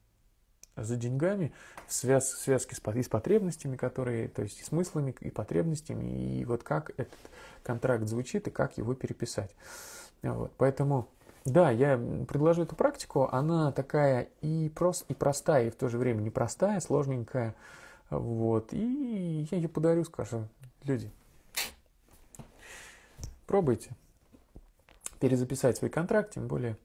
за деньгами в связ, связке с, и с потребностями, которые, то есть и смыслами, и потребностями, и вот как этот контракт звучит и как его переписать. Вот, поэтому, да, я предложу эту практику, она такая и, прост, и простая, и в то же время непростая, сложненькая, вот, и я ее подарю, скажем, люди, пробуйте перезаписать свой контракт, тем более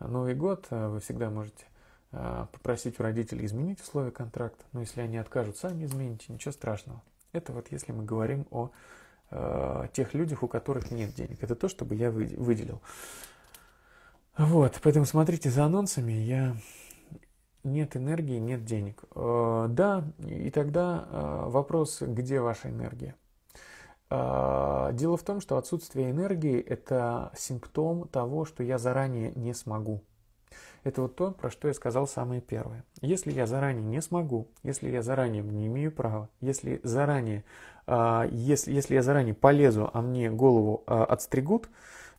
э, Новый год, э, вы всегда можете э, попросить у родителей изменить условия контракта, но если они откажут, сами измените, ничего страшного. Это вот если мы говорим о э, тех людях, у которых нет денег. Это то, чтобы я выделил. Вот, поэтому смотрите за анонсами, я нет энергии, нет денег. Э, да, и тогда э, вопрос, где ваша энергия? А, дело в том, что отсутствие энергии – это симптом того, что я заранее не смогу. Это вот то, про что я сказал самое первое. Если я заранее не смогу, если я заранее не имею права, если заранее, а, если, если я заранее полезу, а мне голову а, отстригут,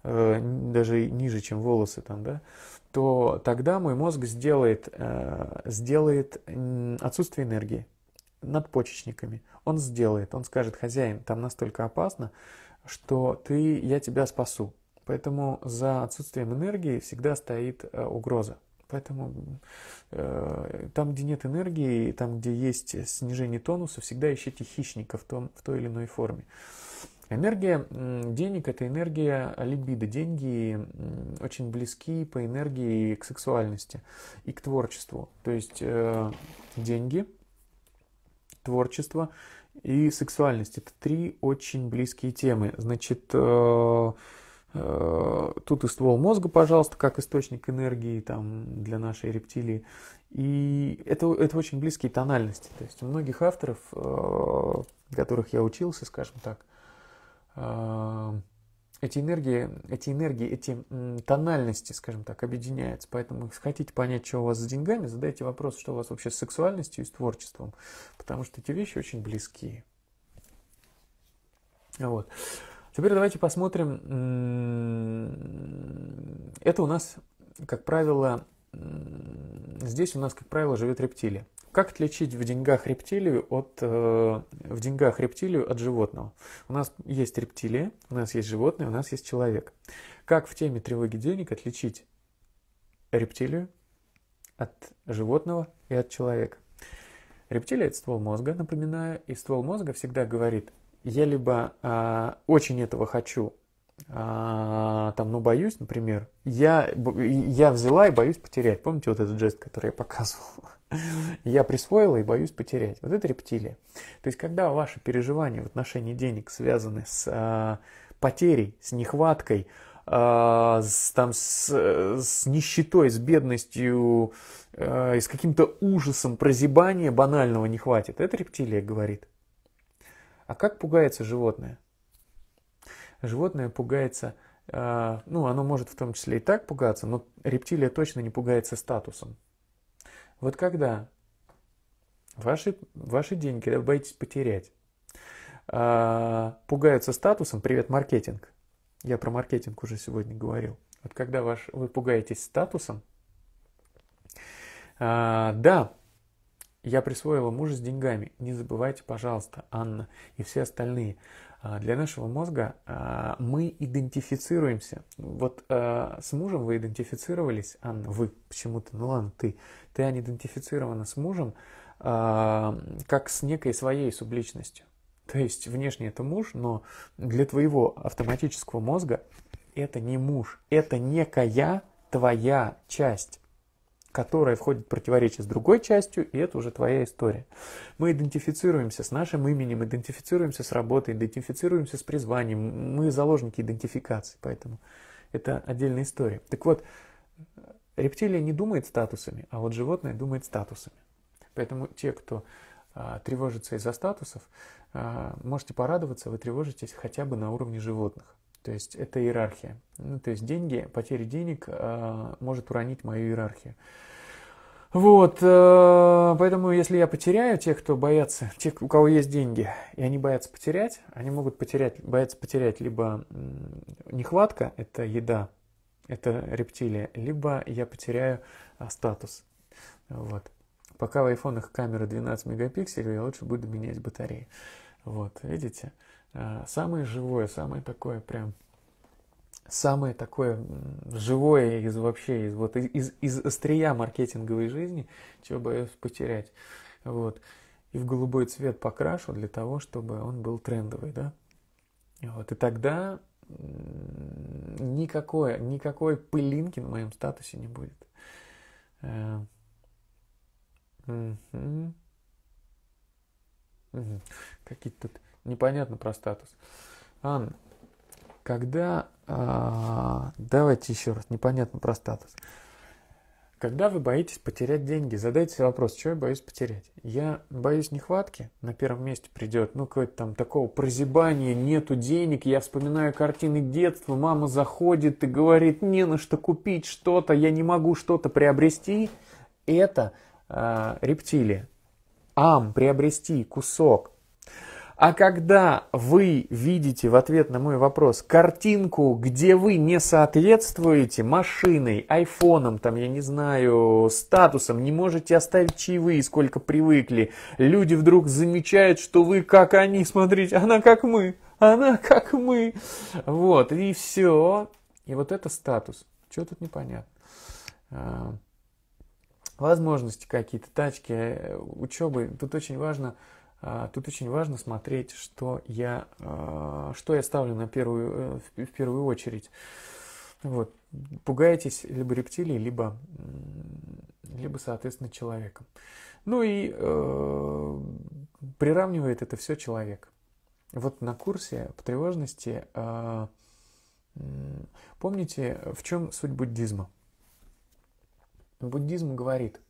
э, даже ниже, чем волосы там, да, то тогда мой мозг сделает, э, сделает отсутствие энергии надпочечниками. Он сделает, он скажет, хозяин, там настолько опасно, что ты, я тебя спасу. Поэтому за отсутствием энергии всегда стоит э, угроза. Поэтому э, там, где нет энергии, там, где есть снижение тонуса, всегда ищите хищника в, том, в той или иной форме. Энергия денег – это энергия либидо. Деньги очень близки по энергии к сексуальности и к творчеству. То есть э, деньги – творчество и сексуальность. Это три очень близкие темы. Значит, э, э, тут и ствол мозга, пожалуйста, как источник энергии там, для нашей рептилии. И это, это очень близкие тональности. То есть у многих авторов, э, которых я учился, скажем так, э, эти энергии, эти энергии, эти тональности, скажем так, объединяются. Поэтому, если хотите понять, что у вас с деньгами, задайте вопрос, что у вас вообще с сексуальностью и с творчеством, потому что эти вещи очень близкие. Вот. Теперь давайте посмотрим. Это у нас, как правило, здесь у нас, как правило, живет рептилия. Как отличить в деньгах рептилию от, э, в деньгах рептилию от животного? У нас есть рептилия, у нас есть животное, у нас есть человек. Как в теме тревоги денег отличить рептилию от животного и от человека? Рептилия – это ствол мозга, напоминаю, и ствол мозга всегда говорит, я либо э, очень этого хочу а, там, ну, боюсь, например, я, я взяла и боюсь потерять. Помните вот этот жест, который я показывал? *laughs* я присвоила и боюсь потерять. Вот это рептилия. То есть, когда ваши переживания в отношении денег связаны с а, потерей, с нехваткой, а, с, там, с, с нищетой, с бедностью, а, с каким-то ужасом, прозябания банального не хватит, это рептилия говорит. А как пугается животное? животное пугается, э, ну, оно может в том числе и так пугаться, но рептилия точно не пугается статусом. Вот когда ваши, ваши деньги, когда вы боитесь потерять, э, пугаются статусом, привет, маркетинг. Я про маркетинг уже сегодня говорил. Вот когда ваш, вы пугаетесь статусом, э, да, я присвоила мужа с деньгами. Не забывайте, пожалуйста, Анна и все остальные. А, для нашего мозга а, мы идентифицируемся. Вот а, с мужем вы идентифицировались, Анна, вы почему-то, ну ладно, ты, ты, Аня, идентифицирована с мужем как с некой своей субличностью. То есть внешне это муж, но для твоего автоматического мозга это не муж, это некая твоя часть которая входит в противоречие с другой частью, и это уже твоя история. Мы идентифицируемся с нашим именем, идентифицируемся с работой, идентифицируемся с призванием. Мы заложники идентификации, поэтому это отдельная история. Так вот, рептилия не думает статусами, а вот животное думает статусами. Поэтому те, кто а, тревожится из-за статусов, а, можете порадоваться, вы тревожитесь хотя бы на уровне животных. То есть это иерархия. Ну, то есть деньги, потеря денег э, может уронить мою иерархию. Вот, э, поэтому если я потеряю тех, кто боятся, тех, у кого есть деньги, и они боятся потерять, они могут потерять, боятся потерять либо нехватка, это еда, это рептилия, либо я потеряю а, статус. Вот. Пока в айфонах камера 12 мегапикселей, я лучше буду менять батареи. Вот, видите? А, самое живое, самое такое прям, самое такое живое из вообще, из вот из, из острия маркетинговой жизни, чего боюсь потерять. Вот. И в голубой цвет покрашу для того, чтобы он был трендовый, да. Вот. И тогда никакое никакой пылинки на моем статусе не будет. Угу. Угу. Какие-то тут непонятно про статус. Анна, когда... А, давайте еще раз, непонятно про статус. Когда вы боитесь потерять деньги, задайте себе вопрос, чего я боюсь потерять? Я боюсь нехватки, на первом месте придет, ну, какое-то там такого прозябания, нету денег, я вспоминаю картины детства, мама заходит и говорит, не на что купить что-то, я не могу что-то приобрести. Это э, рептилия. Ам, приобрести кусок а когда вы видите в ответ на мой вопрос картинку, где вы не соответствуете машиной, айфоном, там, я не знаю, статусом, не можете оставить чаевые, сколько привыкли, люди вдруг замечают, что вы как они, смотрите, она как мы, она как мы. Вот, и все. И вот это статус. Что тут непонятно? А, возможности какие-то, тачки, э, учебы. Тут очень важно а, тут очень важно смотреть, что я, а, что я ставлю на первую, э, в первую очередь. Вот. Пугаетесь либо рептилии, либо, либо соответственно, человеком. Ну и э, приравнивает это все человек. Вот на курсе по тревожности э, помните, в чем суть буддизма? Буддизм говорит,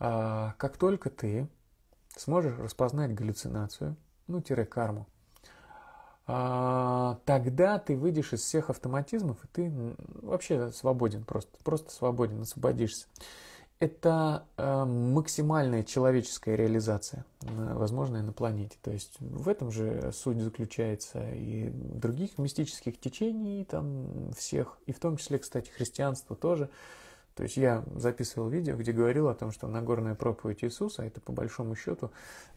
э, как только ты сможешь распознать галлюцинацию, ну, тире карму, а, тогда ты выйдешь из всех автоматизмов, и ты вообще свободен просто, просто свободен, освободишься. Это э, максимальная человеческая реализация, э, возможная на планете. То есть в этом же суть заключается и других мистических течений, там всех, и в том числе, кстати, христианство тоже. То есть я записывал видео, где говорил о том, что Нагорная проповедь Иисуса – это, по большому счету,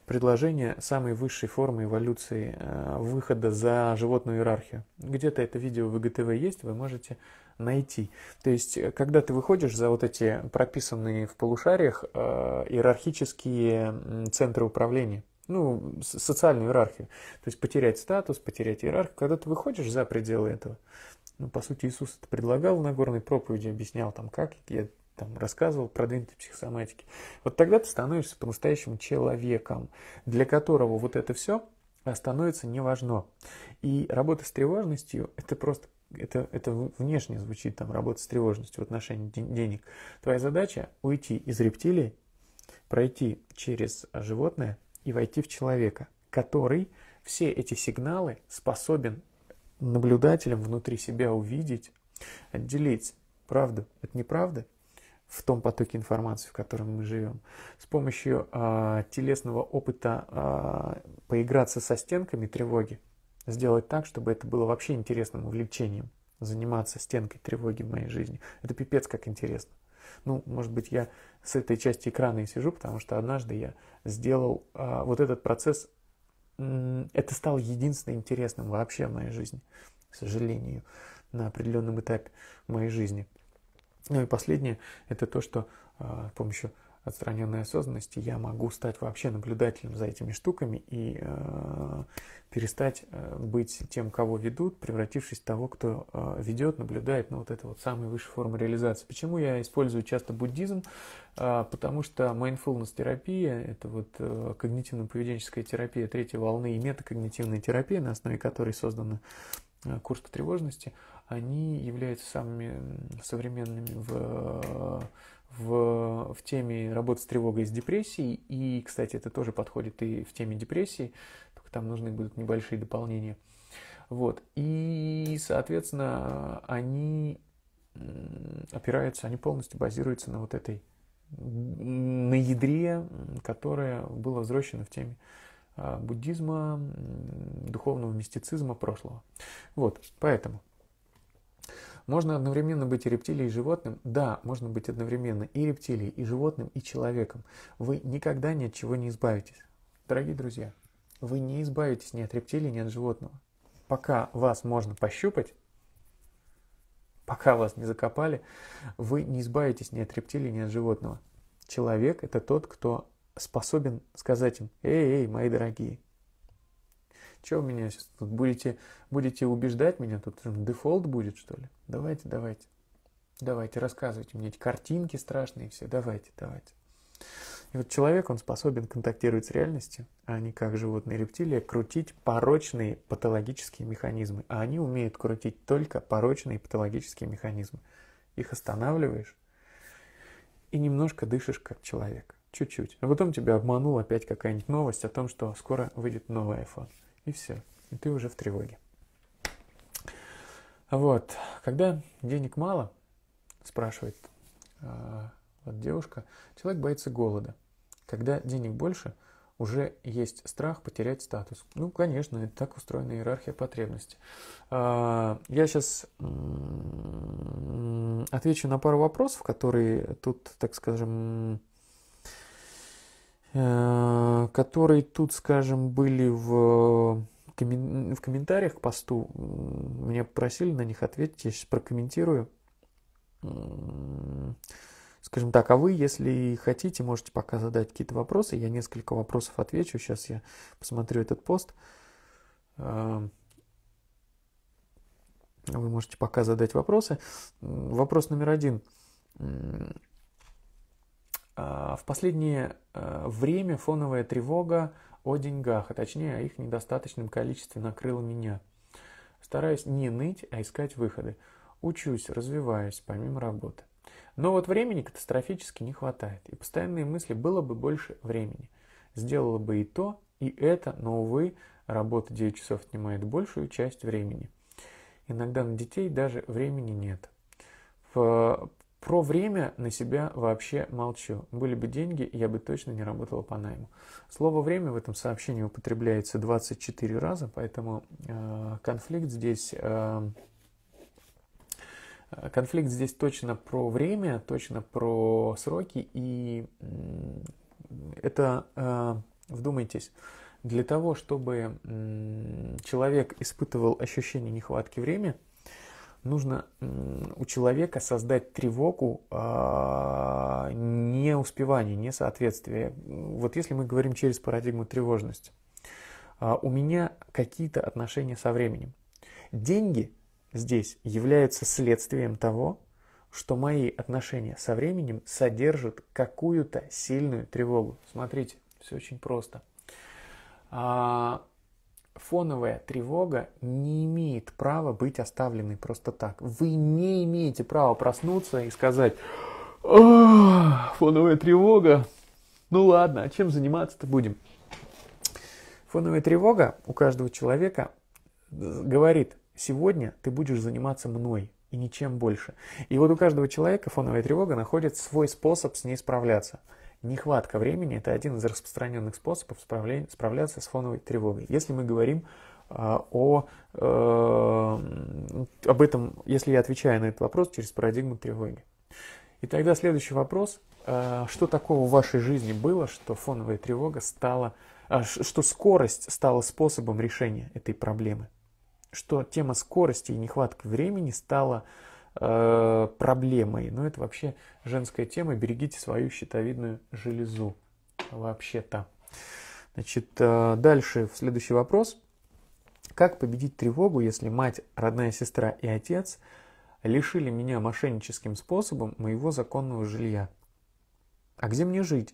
предложение самой высшей формы эволюции э, выхода за животную иерархию. Где-то это видео в ИГТВ есть, вы можете найти. То есть, э, когда ты выходишь за вот эти прописанные в полушариях э, иерархические центры управления, ну, социальную иерархию. То есть потерять статус, потерять иерархию, когда ты выходишь за пределы этого, ну, по сути, Иисус это предлагал на горной проповеди, объяснял там, как я там рассказывал про дынки психосоматики. Вот тогда ты становишься по-настоящему человеком, для которого вот это все становится неважно. И работа с тревожностью – это просто это, это внешне звучит, там, работа с тревожностью в отношении денег. Твоя задача – уйти из рептилии, пройти через животное и войти в человека, который все эти сигналы способен наблюдателем внутри себя увидеть, отделить правду от неправды в том потоке информации, в котором мы живем. С помощью э, телесного опыта э, поиграться со стенками тревоги, сделать так, чтобы это было вообще интересным увлечением, заниматься стенкой тревоги в моей жизни. Это пипец как интересно. Ну, может быть, я с этой части экрана и сижу, потому что однажды я сделал э, вот этот процесс это стало единственным интересным вообще в моей жизни, к сожалению, на определенном этапе моей жизни. Ну и последнее, это то, что с а, помощью отстраненной осознанности я могу стать вообще наблюдателем за этими штуками и э, перестать э, быть тем, кого ведут, превратившись в того, кто э, ведет, наблюдает. Ну, вот это вот самая высшая форма реализации. Почему я использую часто буддизм? Э, потому что mindfulness терапия, это вот э, когнитивно-поведенческая терапия третьей волны и метакогнитивная терапия, на основе которой создан э, курс по тревожности, они являются самыми современными в в, в теме работы с тревогой и с депрессией. И, кстати, это тоже подходит и в теме депрессии, только там нужны будут небольшие дополнения. Вот. И, соответственно, они опираются, они полностью базируются на вот этой, на ядре, которое было взращено в теме а, буддизма, духовного мистицизма прошлого. Вот, поэтому можно одновременно быть и рептилией, и животным? Да, можно быть одновременно и рептилией, и животным, и человеком. Вы никогда ни от чего не избавитесь. Дорогие друзья, вы не избавитесь ни от рептилий, ни от животного. Пока вас можно пощупать, пока вас не закопали, вы не избавитесь ни от рептилий, ни от животного. Человек – это тот, кто способен сказать им «Эй, эй, мои дорогие, Че вы меня сейчас тут будете, будете убеждать меня? Тут дефолт будет, что ли? Давайте, давайте. Давайте, рассказывайте мне эти картинки страшные все. Давайте, давайте. И вот человек, он способен контактировать с реальностью, а не как животные рептилии, а крутить порочные патологические механизмы. А они умеют крутить только порочные патологические механизмы. Их останавливаешь и немножко дышишь как человек. Чуть-чуть. А потом тебя обманула опять какая-нибудь новость о том, что скоро выйдет новый iPhone и все. И ты уже в тревоге. Вот, когда денег мало, спрашивает а, вот девушка, человек боится голода. Когда денег больше, уже есть страх потерять статус. Ну, конечно, это так устроена иерархия потребностей. А, я сейчас м- отвечу на пару вопросов, которые тут, так скажем, Э, которые тут, скажем, были в, э, в комментариях к посту. Меня попросили на них ответить, я сейчас прокомментирую. Скажем так, а вы, если хотите, можете пока задать какие-то вопросы. Я несколько вопросов отвечу. Сейчас я посмотрю этот пост. Э, вы можете пока задать вопросы. Вопрос номер один. А, в последнее э, время фоновая тревога о деньгах, а точнее о их недостаточном количестве накрыла меня. Стараюсь не ныть, а искать выходы. Учусь, развиваюсь, помимо работы. Но вот времени катастрофически не хватает, и постоянные мысли было бы больше времени. Сделала бы и то, и это, но, увы, работа 9 часов отнимает большую часть времени. Иногда на детей даже времени нет. В про время на себя вообще молчу. Были бы деньги, я бы точно не работала по найму. Слово «время» в этом сообщении употребляется 24 раза, поэтому э, конфликт здесь... Э, э, конфликт здесь точно про время, точно про сроки, и это, э, вдумайтесь, для того, чтобы э, человек испытывал ощущение нехватки времени, нужно у человека создать тревогу э, а, неуспевания, несоответствия. Вот если мы говорим через парадигму тревожности, а, у меня какие-то отношения со временем. Деньги здесь являются следствием того, что мои отношения со временем содержат какую-то сильную тревогу. Смотрите, все очень просто. А, фоновая тревога не имеет права быть оставленной просто так. Вы не имеете права проснуться и сказать, фоновая тревога, ну ладно, а чем заниматься-то будем? Фоновая тревога у каждого человека э, говорит, сегодня ты будешь заниматься мной и ничем больше. И вот у каждого человека фоновая тревога находит свой способ с ней справляться – Нехватка времени – это один из распространенных способов справляться с фоновой тревогой. Если мы говорим а, о, э, об этом, если я отвечаю на этот вопрос через парадигму тревоги. И тогда следующий вопрос. Э, что такого в вашей жизни было, что фоновая тревога стала, э, что скорость стала способом решения этой проблемы? Что тема скорости и нехватки времени стала э, Э, проблемой. Но это вообще женская тема. Берегите свою щитовидную железу. Вообще-то. Значит, э, дальше следующий вопрос. Как победить тревогу, если мать, родная сестра и отец лишили меня мошенническим способом моего законного жилья? А где мне жить?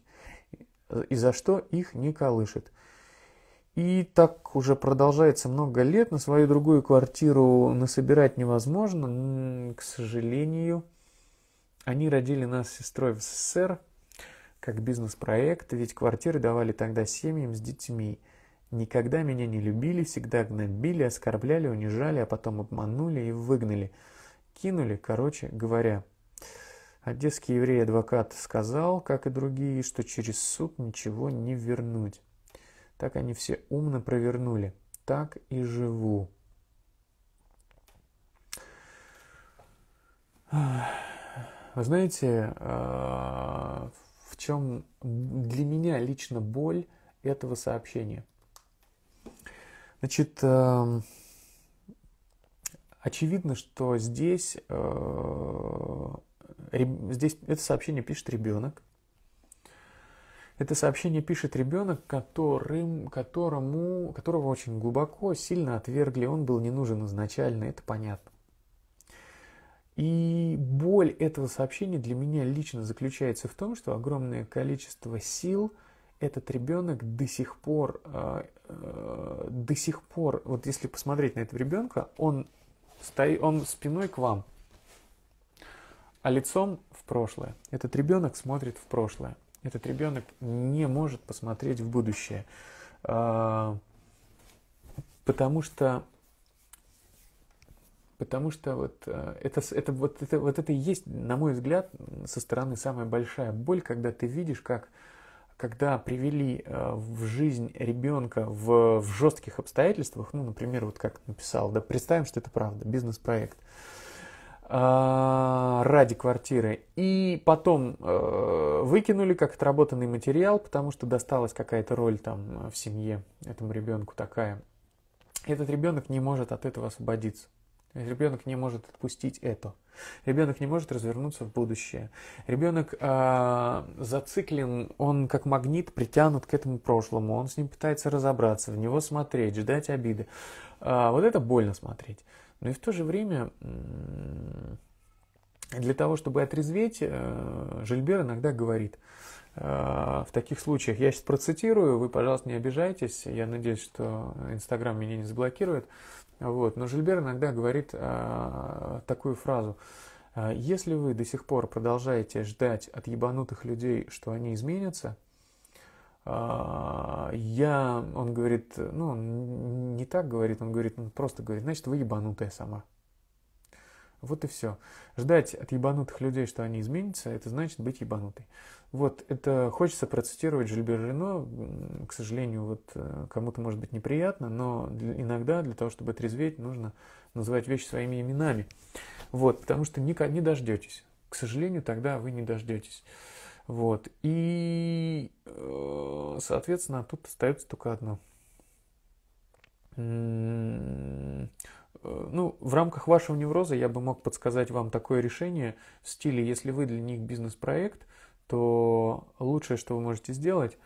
И э, за что их не колышет? И так уже продолжается много лет. На свою другую квартиру насобирать невозможно, к сожалению. Они родили нас с сестрой в СССР как бизнес-проект, ведь квартиры давали тогда семьям с детьми. Никогда меня не любили, всегда гнобили, оскорбляли, унижали, а потом обманули и выгнали. Кинули, короче говоря. Одесский а еврей-адвокат сказал, как и другие, что через суд ничего не вернуть. Так они все умно провернули. Так и живу. Вы знаете, а, в чем для меня лично боль этого сообщения? Значит, а, очевидно, что здесь, а, здесь это сообщение пишет ребенок, это сообщение пишет ребенок, которым, которому, которого очень глубоко, сильно отвергли, он был не нужен изначально, это понятно. И боль этого сообщения для меня лично заключается в том, что огромное количество сил этот ребенок до сих пор, э, э, до сих пор, вот если посмотреть на этого ребенка, он, стоит, он спиной к вам, а лицом в прошлое. Этот ребенок смотрит в прошлое. Этот ребенок не может посмотреть в будущее, а, потому что Потому что вот э, это, это, вот, это, вот это и есть, на мой взгляд, со стороны самая большая боль, когда ты видишь, как когда привели э, в жизнь ребенка в, в жестких обстоятельствах, ну, например, вот как написал, да, представим, что это правда, бизнес-проект, а, ради квартиры. И потом э, выкинули как отработанный материал, потому что досталась какая-то роль там э, в семье этому ребенку такая. Этот ребенок не может от этого освободиться. Ребенок не может отпустить это. Ребенок не может развернуться в будущее. Ребенок э, а, зациклен, он как магнит притянут к этому прошлому. Он с ним пытается разобраться, в него смотреть, ждать обиды. Э, вот это больно смотреть. Но и в то же время для того, чтобы отрезветь, э, Жильбер иногда говорит, э, в таких случаях, я сейчас процитирую, вы, пожалуйста, не обижайтесь, я надеюсь, что Инстаграм меня не заблокирует, вот. но Жильбер иногда говорит э, такую фразу, если вы до сих пор продолжаете ждать от ебанутых людей, что они изменятся, а, я, он говорит, ну, он не так говорит, он говорит, он просто говорит, значит, вы ебанутая сама. Вот и все. Ждать от ебанутых людей, что они изменятся, это значит быть ебанутой. Вот, это хочется процитировать Жильбер Рено. К сожалению, вот э, кому-то может быть неприятно, но иногда для того, чтобы отрезветь, нужно называть вещи своими именами. Вот, потому что не, не дождетесь. К сожалению, тогда вы не дождетесь. Вот. И, э, соответственно, тут остается только одно. Э, ну, в рамках вашего невроза я бы мог подсказать вам такое решение в стиле, если вы для них бизнес-проект, то лучшее, что вы можете сделать,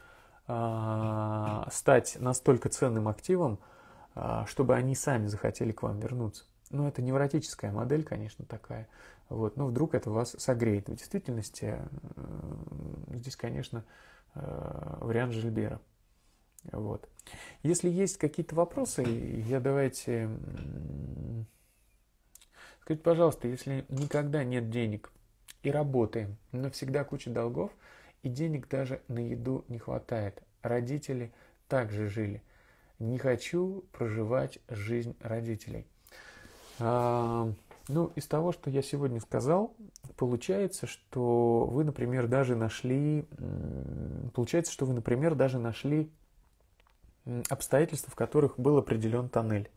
а, стать настолько ценным активом, а, чтобы они сами захотели к вам вернуться. Ну, это невротическая модель, конечно, такая. Вот, но ну, вдруг это вас согреет. В действительности э, здесь, конечно, э, вариант Жильбера. Вот. Если есть какие-то вопросы, я давайте... Скажите, пожалуйста, если никогда нет денег и работаем, но всегда куча долгов, и денег даже на еду не хватает. Родители также жили. Не хочу проживать жизнь родителей. А, ну, из того, что я сегодня сказал, получается, что вы, например, даже нашли... Получается, что вы, например, даже нашли обстоятельства, в которых был определен тоннель.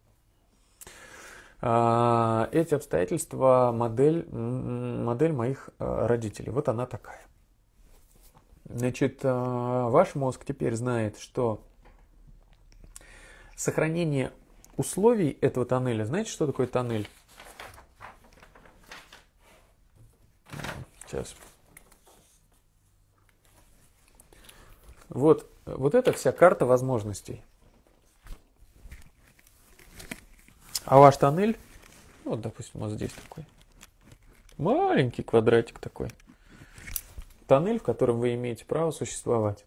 А, эти обстоятельства модель, модель моих э, родителей. Вот она такая. Значит, а, ваш мозг теперь знает, что сохранение условий этого тоннеля, знаете, что такое тоннель? Вот, вот это вся карта возможностей. А ваш тоннель, вот, допустим, вот здесь такой. Маленький квадратик такой. Тоннель, в котором вы имеете право существовать.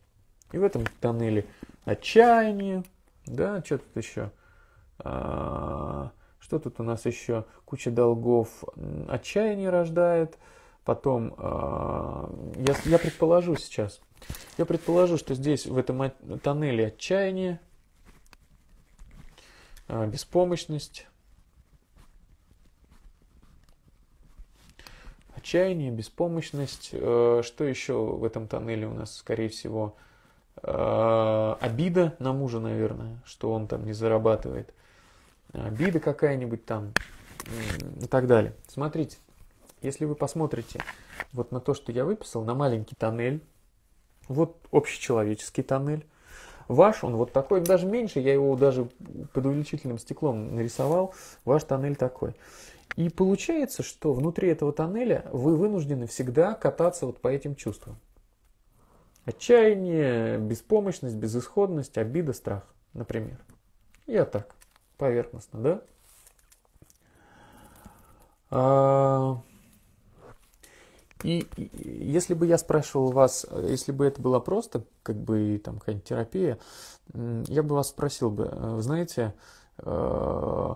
И в этом тоннеле отчаяние, да, что тут еще? А, что тут у нас еще? Куча долгов отчаяние рождает. Потом, а, я, я предположу сейчас, я предположу, что здесь, в этом тоннеле отчаяние, а, беспомощность. Отчаяние, беспомощность. Э, что еще в этом тоннеле у нас, скорее всего, э, обида на мужа, наверное, что он там не зарабатывает. А, обида какая-нибудь там и так далее. Смотрите, если вы посмотрите вот на то, что я выписал, на маленький тоннель, вот общечеловеческий тоннель. Ваш, он вот такой, даже меньше, я его даже под увеличительным стеклом нарисовал. Ваш тоннель такой. И получается, что внутри этого тоннеля вы вынуждены всегда кататься вот по этим чувствам. Отчаяние, беспомощность, безысходность, обида, страх, например. Я так, поверхностно, да? А... И если бы я спрашивал вас, э, если бы это была просто как бы там какая-нибудь терапия, я бы вас спросил бы, э, знаете, э,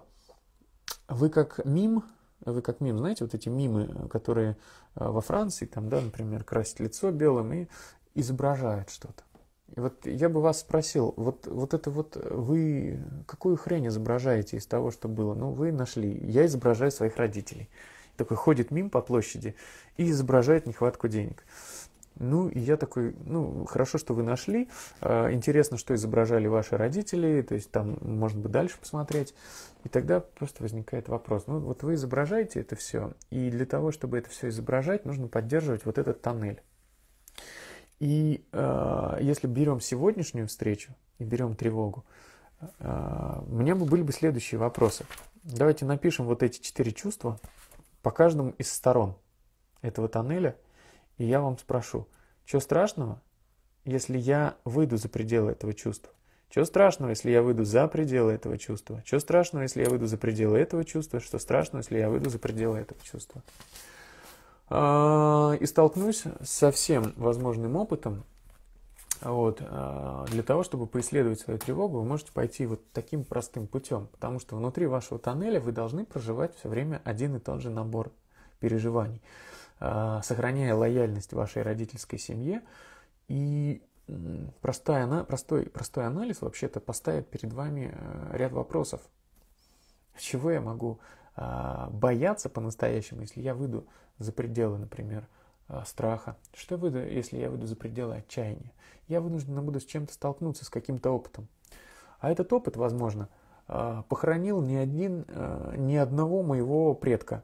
вы как мим, вы как мим, знаете, вот эти мимы, которые во Франции, там, да, например, красят лицо белым и изображают что-то. И вот я бы вас спросил, вот, вот это вот вы какую хрень изображаете из того, что было? Ну, вы нашли. Я изображаю своих родителей такой ходит мим по площади и изображает нехватку денег. Ну, и я такой, ну, хорошо, что вы нашли. А, интересно, что изображали ваши родители, то есть там можно бы дальше посмотреть. И тогда просто возникает вопрос. Ну, вот вы изображаете это все, и для того, чтобы это все изображать, нужно поддерживать вот этот тоннель. И э, если берем сегодняшнюю встречу и берем тревогу, э, мне бы были бы следующие вопросы. Давайте напишем вот эти четыре чувства, по каждому из сторон этого тоннеля, и я вам спрошу, что страшного, если я выйду за пределы этого чувства? Что страшного, если я выйду за пределы этого чувства? Что страшного, если я выйду за пределы этого чувства? Что страшного, если я выйду за пределы этого чувства? И столкнусь со всем возможным опытом, вот. Э, для того, чтобы поисследовать свою тревогу, вы можете пойти вот таким простым путем, потому что внутри вашего тоннеля вы должны проживать все время один и тот же набор переживаний, э, сохраняя лояльность вашей родительской семье. И простая, простой, простой анализ вообще-то поставит перед вами э, ряд вопросов. Чего я могу бояться по-настоящему, если я выйду за пределы, например, а, страха. Что я выйду, если я выйду за пределы отчаяния? Я вынужден буду с чем-то столкнуться, с каким-то опытом. А этот опыт, возможно, а, похоронил ни, один, а, ни одного моего предка.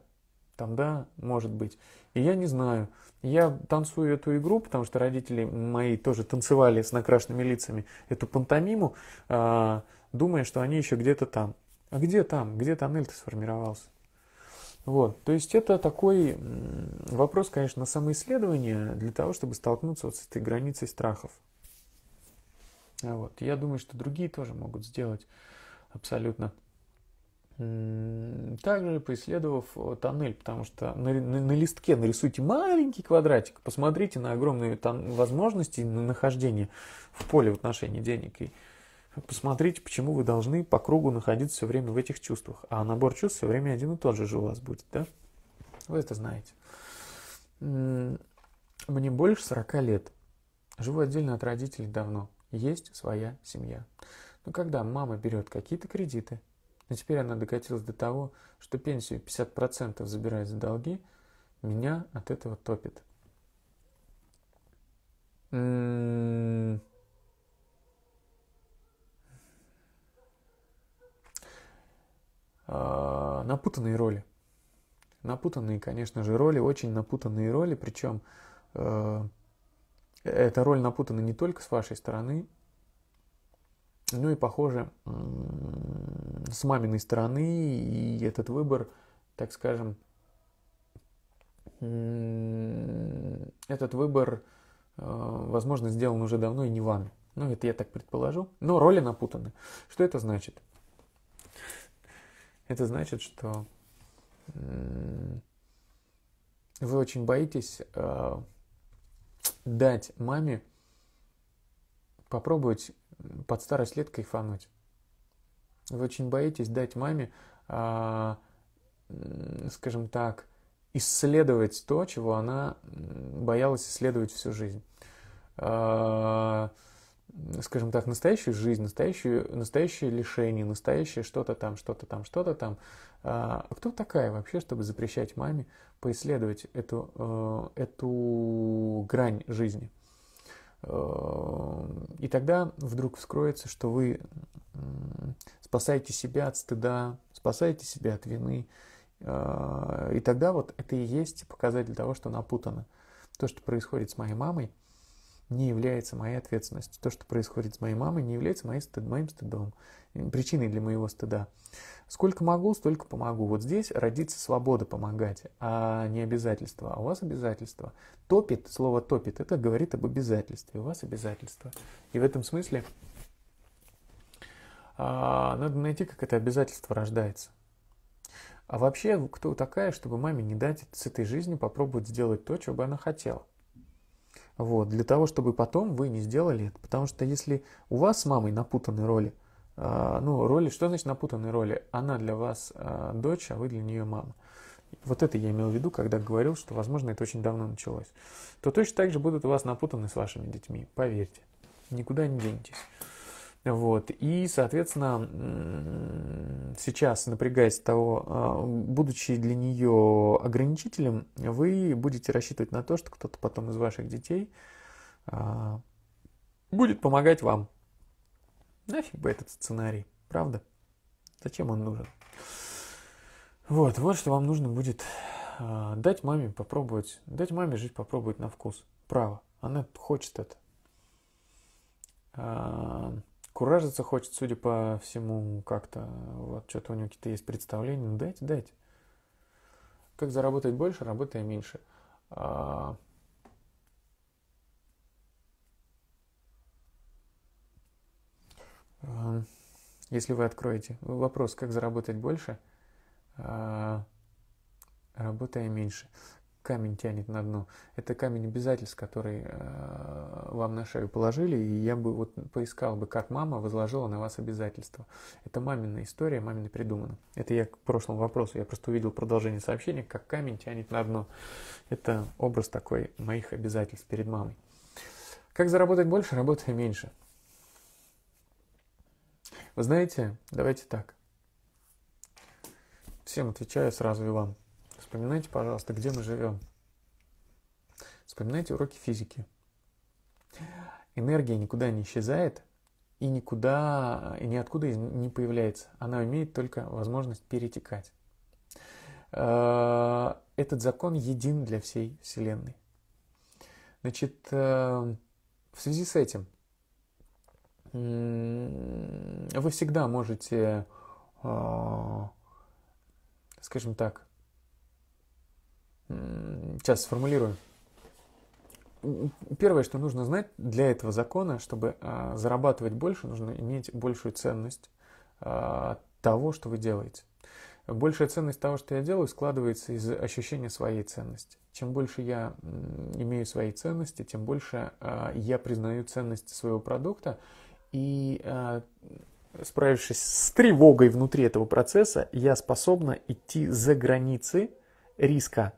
Там, да, может быть. И я не знаю. Я танцую эту игру, потому что родители мои тоже танцевали с накрашенными лицами эту пантомиму, думая, что они еще где-то там. А где там? Где тоннель-то сформировался? Вот. То есть это такой вопрос, конечно, на самоисследование для того, чтобы столкнуться вот с этой границей страхов. А вот. Я думаю, что другие тоже могут сделать абсолютно. Также поисследовав э, тоннель, потому что на, на, на листке нарисуйте маленький квадратик, посмотрите на огромные возможности нахождения в поле в отношении денег и Посмотрите, почему вы должны по кругу находиться все время в этих чувствах. А набор чувств все время один и тот же же у вас будет, да? Вы это знаете. Мне больше 40 лет. Живу отдельно от родителей давно. Есть своя семья. Но когда мама берет какие-то кредиты, но теперь она докатилась до того, что пенсию 50% забирает за долги, меня от этого топит. М -м Напутанные роли. Напутанные, конечно же, роли, очень напутанные роли, причем э, эта роль напутана не только с вашей стороны, ну и, похоже, с маминой стороны, и этот выбор, так скажем, этот выбор, э, возможно, сделан уже давно и не вами. Ну, это я так предположу. Но роли напутаны. Что это значит? Это значит, что вы очень боитесь э, дать маме попробовать под старость лет кайфануть. Вы очень боитесь дать маме, э, скажем так, исследовать то, чего она боялась исследовать всю жизнь. Э, скажем так, настоящую жизнь, настоящую, настоящее лишение, настоящее что-то там, что-то там, что-то там. А, а кто такая вообще, чтобы запрещать маме поисследовать эту, э, эту грань жизни? Э, и тогда вдруг вскроется, что вы спасаете себя от стыда, спасаете себя от вины. Э, и тогда вот это и есть показатель того, что напутано. То, что происходит с моей мамой – не является моей ответственностью. То, что происходит с моей мамой, не является моей стыд, моим стыдом, э, причиной для моего стыда. Сколько могу, столько помогу. Вот здесь родится свобода помогать, а не обязательство. А у вас обязательство. Топит, слово топит, это говорит об обязательстве. У вас обязательство. И в этом смысле а, надо найти, как это обязательство рождается. А вообще, кто такая, чтобы маме не дать с этой жизнью попробовать сделать то, чего бы она хотела? Вот, для того, чтобы потом вы не сделали это. Потому что если у вас с мамой напутаны роли, э, ну, роли, что значит напутанные роли? Она для вас э, дочь, а вы для нее мама. Вот это я имел в виду, когда говорил, что, возможно, это очень давно началось. То точно так же будут у вас напутаны с вашими детьми, поверьте. Никуда не денетесь. Вот. И, соответственно, сейчас, напрягаясь того, а, будучи для нее ограничителем, вы будете рассчитывать на то, что кто-то потом из ваших детей а, будет помогать вам. Нафиг бы этот сценарий, правда? Зачем он нужен? Вот, вот что вам нужно будет а, дать маме попробовать, дать маме жить попробовать на вкус. Право, она хочет это куражиться хочет, судя по всему, как-то. Вот что-то у него какие-то есть представления. Ну, дайте, дайте. Как заработать больше, работая меньше. А, а... Если вы откроете вопрос, как заработать больше, а... работая меньше камень тянет на дно. Это камень обязательств, который э, вам на шею положили, и я бы вот поискал бы, как мама возложила на вас обязательства. Это мамина история, мамина придумана. Это я к прошлому вопросу, я просто увидел продолжение сообщения, как камень тянет на дно. Это образ такой моих обязательств перед мамой. Как заработать больше, работая меньше? Вы знаете, давайте так. Всем отвечаю сразу и вам – Вспоминайте, пожалуйста, где мы живем. Вспоминайте уроки физики. Энергия никуда не исчезает и никуда, и ниоткуда не появляется. Она имеет только возможность перетекать. Э, этот закон един для всей Вселенной. Значит, э, в связи с этим вы всегда можете, э, скажем так, Сейчас сформулирую. Первое, что нужно знать для этого закона, чтобы а, зарабатывать больше, нужно иметь большую ценность а, того, что вы делаете. Большая ценность того, что я делаю, складывается из ощущения своей ценности. Чем больше я имею своей ценности, тем больше а, я признаю ценность своего продукта. И справившись с тревогой внутри этого процесса, я способна идти за границы риска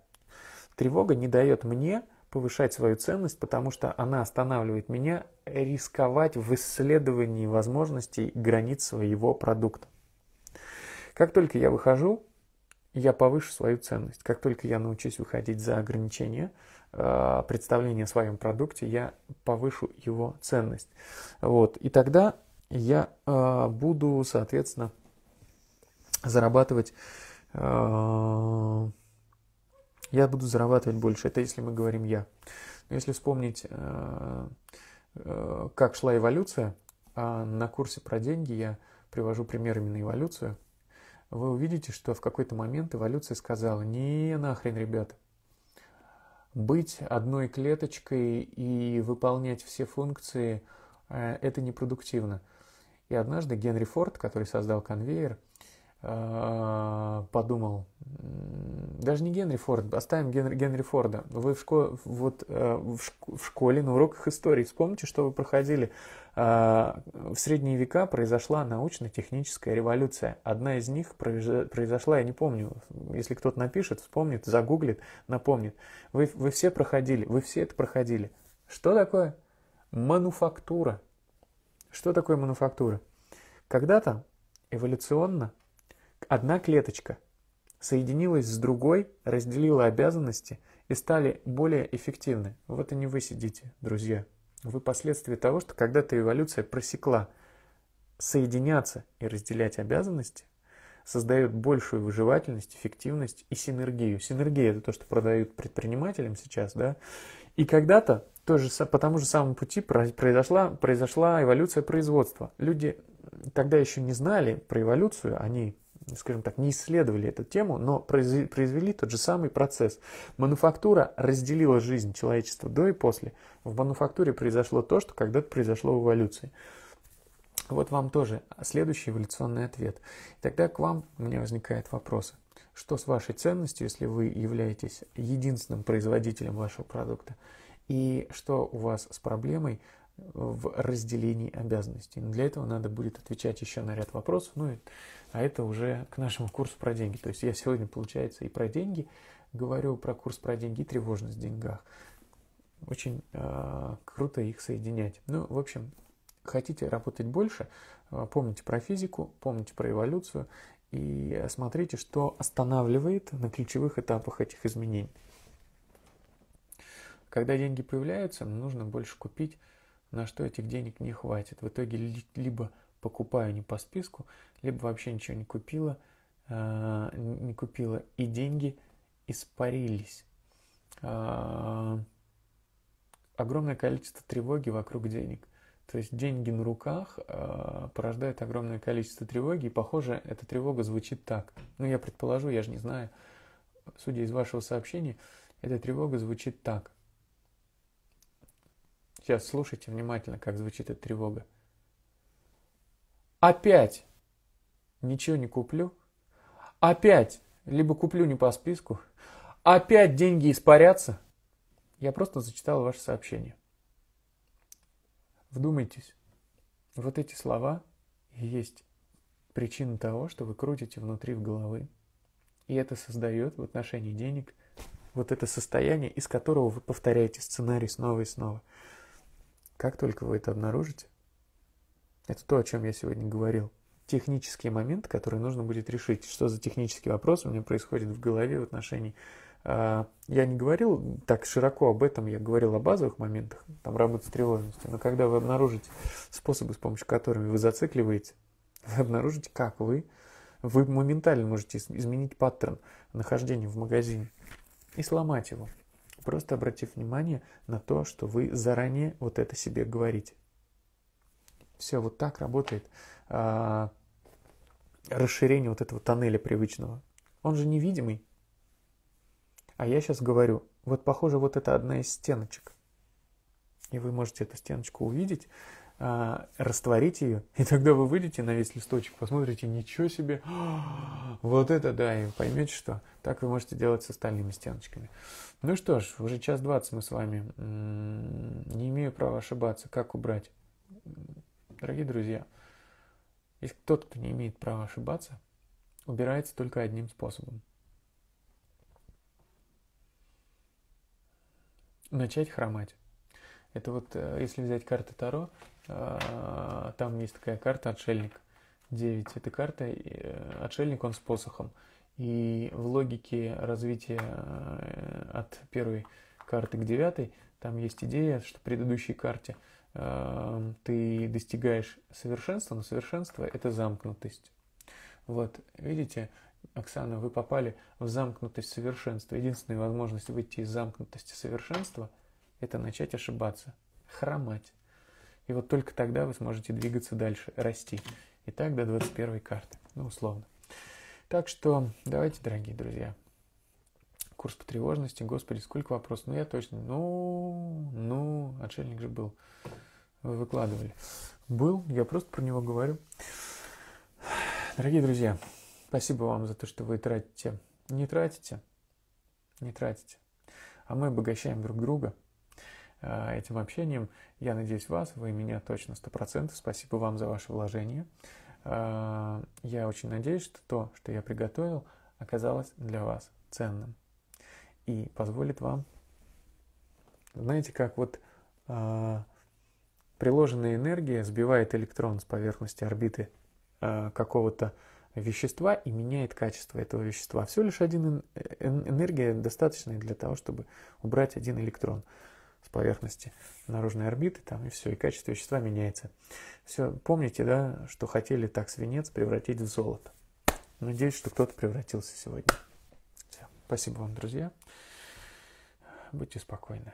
Тревога не дает мне повышать свою ценность, потому что она останавливает меня рисковать в исследовании возможностей границ своего продукта. Как только я выхожу, я повышу свою ценность. Как только я научусь выходить за ограничения э, представления о своем продукте, я повышу его ценность. Вот. И тогда я э, буду, соответственно, зарабатывать э, я буду зарабатывать больше. Это если мы говорим я. Но если вспомнить, э, э, как шла эволюция, а на курсе про деньги я привожу пример именно эволюцию, вы увидите, что в какой-то момент эволюция сказала, не нахрен, ребята, быть одной клеточкой и выполнять все функции э, – это непродуктивно. И однажды Генри Форд, который создал конвейер, а, подумал, даже не Генри Форд, оставим Генри, Генри Форда. Вы в, школе, вот, э, в, в школе на уроках истории вспомните, что вы проходили. А, в средние века произошла научно-техническая революция. Одна из них произошла, я не помню, если кто-то напишет, вспомнит, загуглит, напомнит. Вы, вы все проходили, вы все это проходили. Что такое мануфактура? Что такое мануфактура? Когда-то эволюционно Одна клеточка соединилась с другой, разделила обязанности и стали более эффективны. Вот и не вы сидите, друзья. Вы последствия того, что когда-то эволюция просекла. Соединяться и разделять обязанности создает большую выживательность, эффективность и синергию. Синергия – это то, что продают предпринимателям сейчас, да? И когда-то тоже по тому же самому пути произошла, произошла эволюция производства. Люди тогда еще не знали про эволюцию, они скажем так, не исследовали эту тему, но произвели тот же самый процесс. Мануфактура разделила жизнь человечества до и после. В мануфактуре произошло то, что когда-то произошло в эволюции. Вот вам тоже следующий эволюционный ответ. тогда к вам у меня возникают вопросы. Что с вашей ценностью, если вы являетесь единственным производителем вашего продукта? И что у вас с проблемой в разделении обязанностей. Но для этого надо будет отвечать еще на ряд вопросов, ну, и, а это уже к нашему курсу про деньги. То есть я сегодня, получается, и про деньги говорю, про курс про деньги и тревожность в деньгах. Очень э, круто их соединять. Ну, в общем, хотите работать больше, а, помните про физику, помните про эволюцию и смотрите, что останавливает на ключевых этапах этих изменений. Когда деньги появляются, нужно больше купить на что этих денег не хватит. В итоге либо покупаю не по списку, либо вообще ничего не купила, э, не купила, и деньги испарились. Э, огромное количество тревоги вокруг денег. То есть деньги на руках э, порождает огромное количество тревоги, и, похоже, эта тревога звучит так. Ну, я предположу, я же не знаю, судя из вашего сообщения, эта тревога звучит так. Сейчас слушайте внимательно, как звучит эта тревога. Опять ничего не куплю. Опять либо куплю не по списку. Опять деньги испарятся. Я просто зачитал ваше сообщение. Вдумайтесь, вот эти слова есть причина того, что вы крутите внутри в головы. И это создает в отношении денег вот это состояние, из которого вы повторяете сценарий снова и снова. Как только вы это обнаружите, это то, о чем я сегодня говорил, технические моменты, которые нужно будет решить. Что за технический вопрос у меня происходит в голове в отношении а, я не говорил так широко об этом, я говорил о базовых моментах, там работы с тревожностью, но когда вы обнаружите способы, с помощью которых вы зацикливаете, вы обнаружите, как вы, вы моментально можете изменить паттерн нахождения в магазине и сломать его просто обратив внимание на то, что вы заранее вот это себе говорите. Все, вот так работает а, расширение вот этого тоннеля привычного. Он же невидимый. А я сейчас говорю, вот похоже, вот это одна из стеночек. И вы можете эту стеночку увидеть а, растворить ее, и тогда вы выйдете на весь листочек, посмотрите, ничего себе, *gasps* вот это да, и поймете, что так вы можете делать с остальными стеночками. Ну что ж, уже час двадцать мы с вами, не имею права ошибаться, как убрать. Дорогие друзья, если тот, кто не имеет права ошибаться, убирается только одним способом. Начать хромать. Это вот, э, если взять карты Таро, а, там есть такая карта «Отшельник 9». Эта карта э, «Отшельник», он с посохом. И в логике развития э, от первой карты к девятой там есть идея, что в предыдущей карте э, ты достигаешь совершенства, но совершенство – это замкнутость. Вот, видите, Оксана, вы попали в замкнутость совершенства. Единственная возможность выйти из замкнутости совершенства – это начать ошибаться, хромать. И вот только тогда вы сможете двигаться дальше, расти. И так до 21 карты, ну, условно. Так что давайте, дорогие друзья, курс по тревожности, господи, сколько вопросов. Ну, я точно, ну, ну, отшельник же был, вы выкладывали. Был, я просто про него говорю. Дорогие друзья, спасибо вам за то, что вы тратите. Не тратите, не тратите. А мы обогащаем друг друга – Э, этим общением. Я надеюсь вас, вы меня точно 100%. Спасибо вам за ваше вложение. Э, я очень надеюсь, что то, что я приготовил, оказалось для вас ценным и позволит вам, знаете, как вот э, приложенная энергия сбивает электрон с поверхности орбиты какого-то вещества и меняет качество этого вещества. Все лишь один энергия достаточная для того, чтобы убрать один электрон с поверхности наружной орбиты, там и все, и качество вещества меняется. Все, помните, да, что хотели так свинец превратить в золото. Надеюсь, что кто-то превратился сегодня. Все. Спасибо вам, друзья. Будьте спокойны.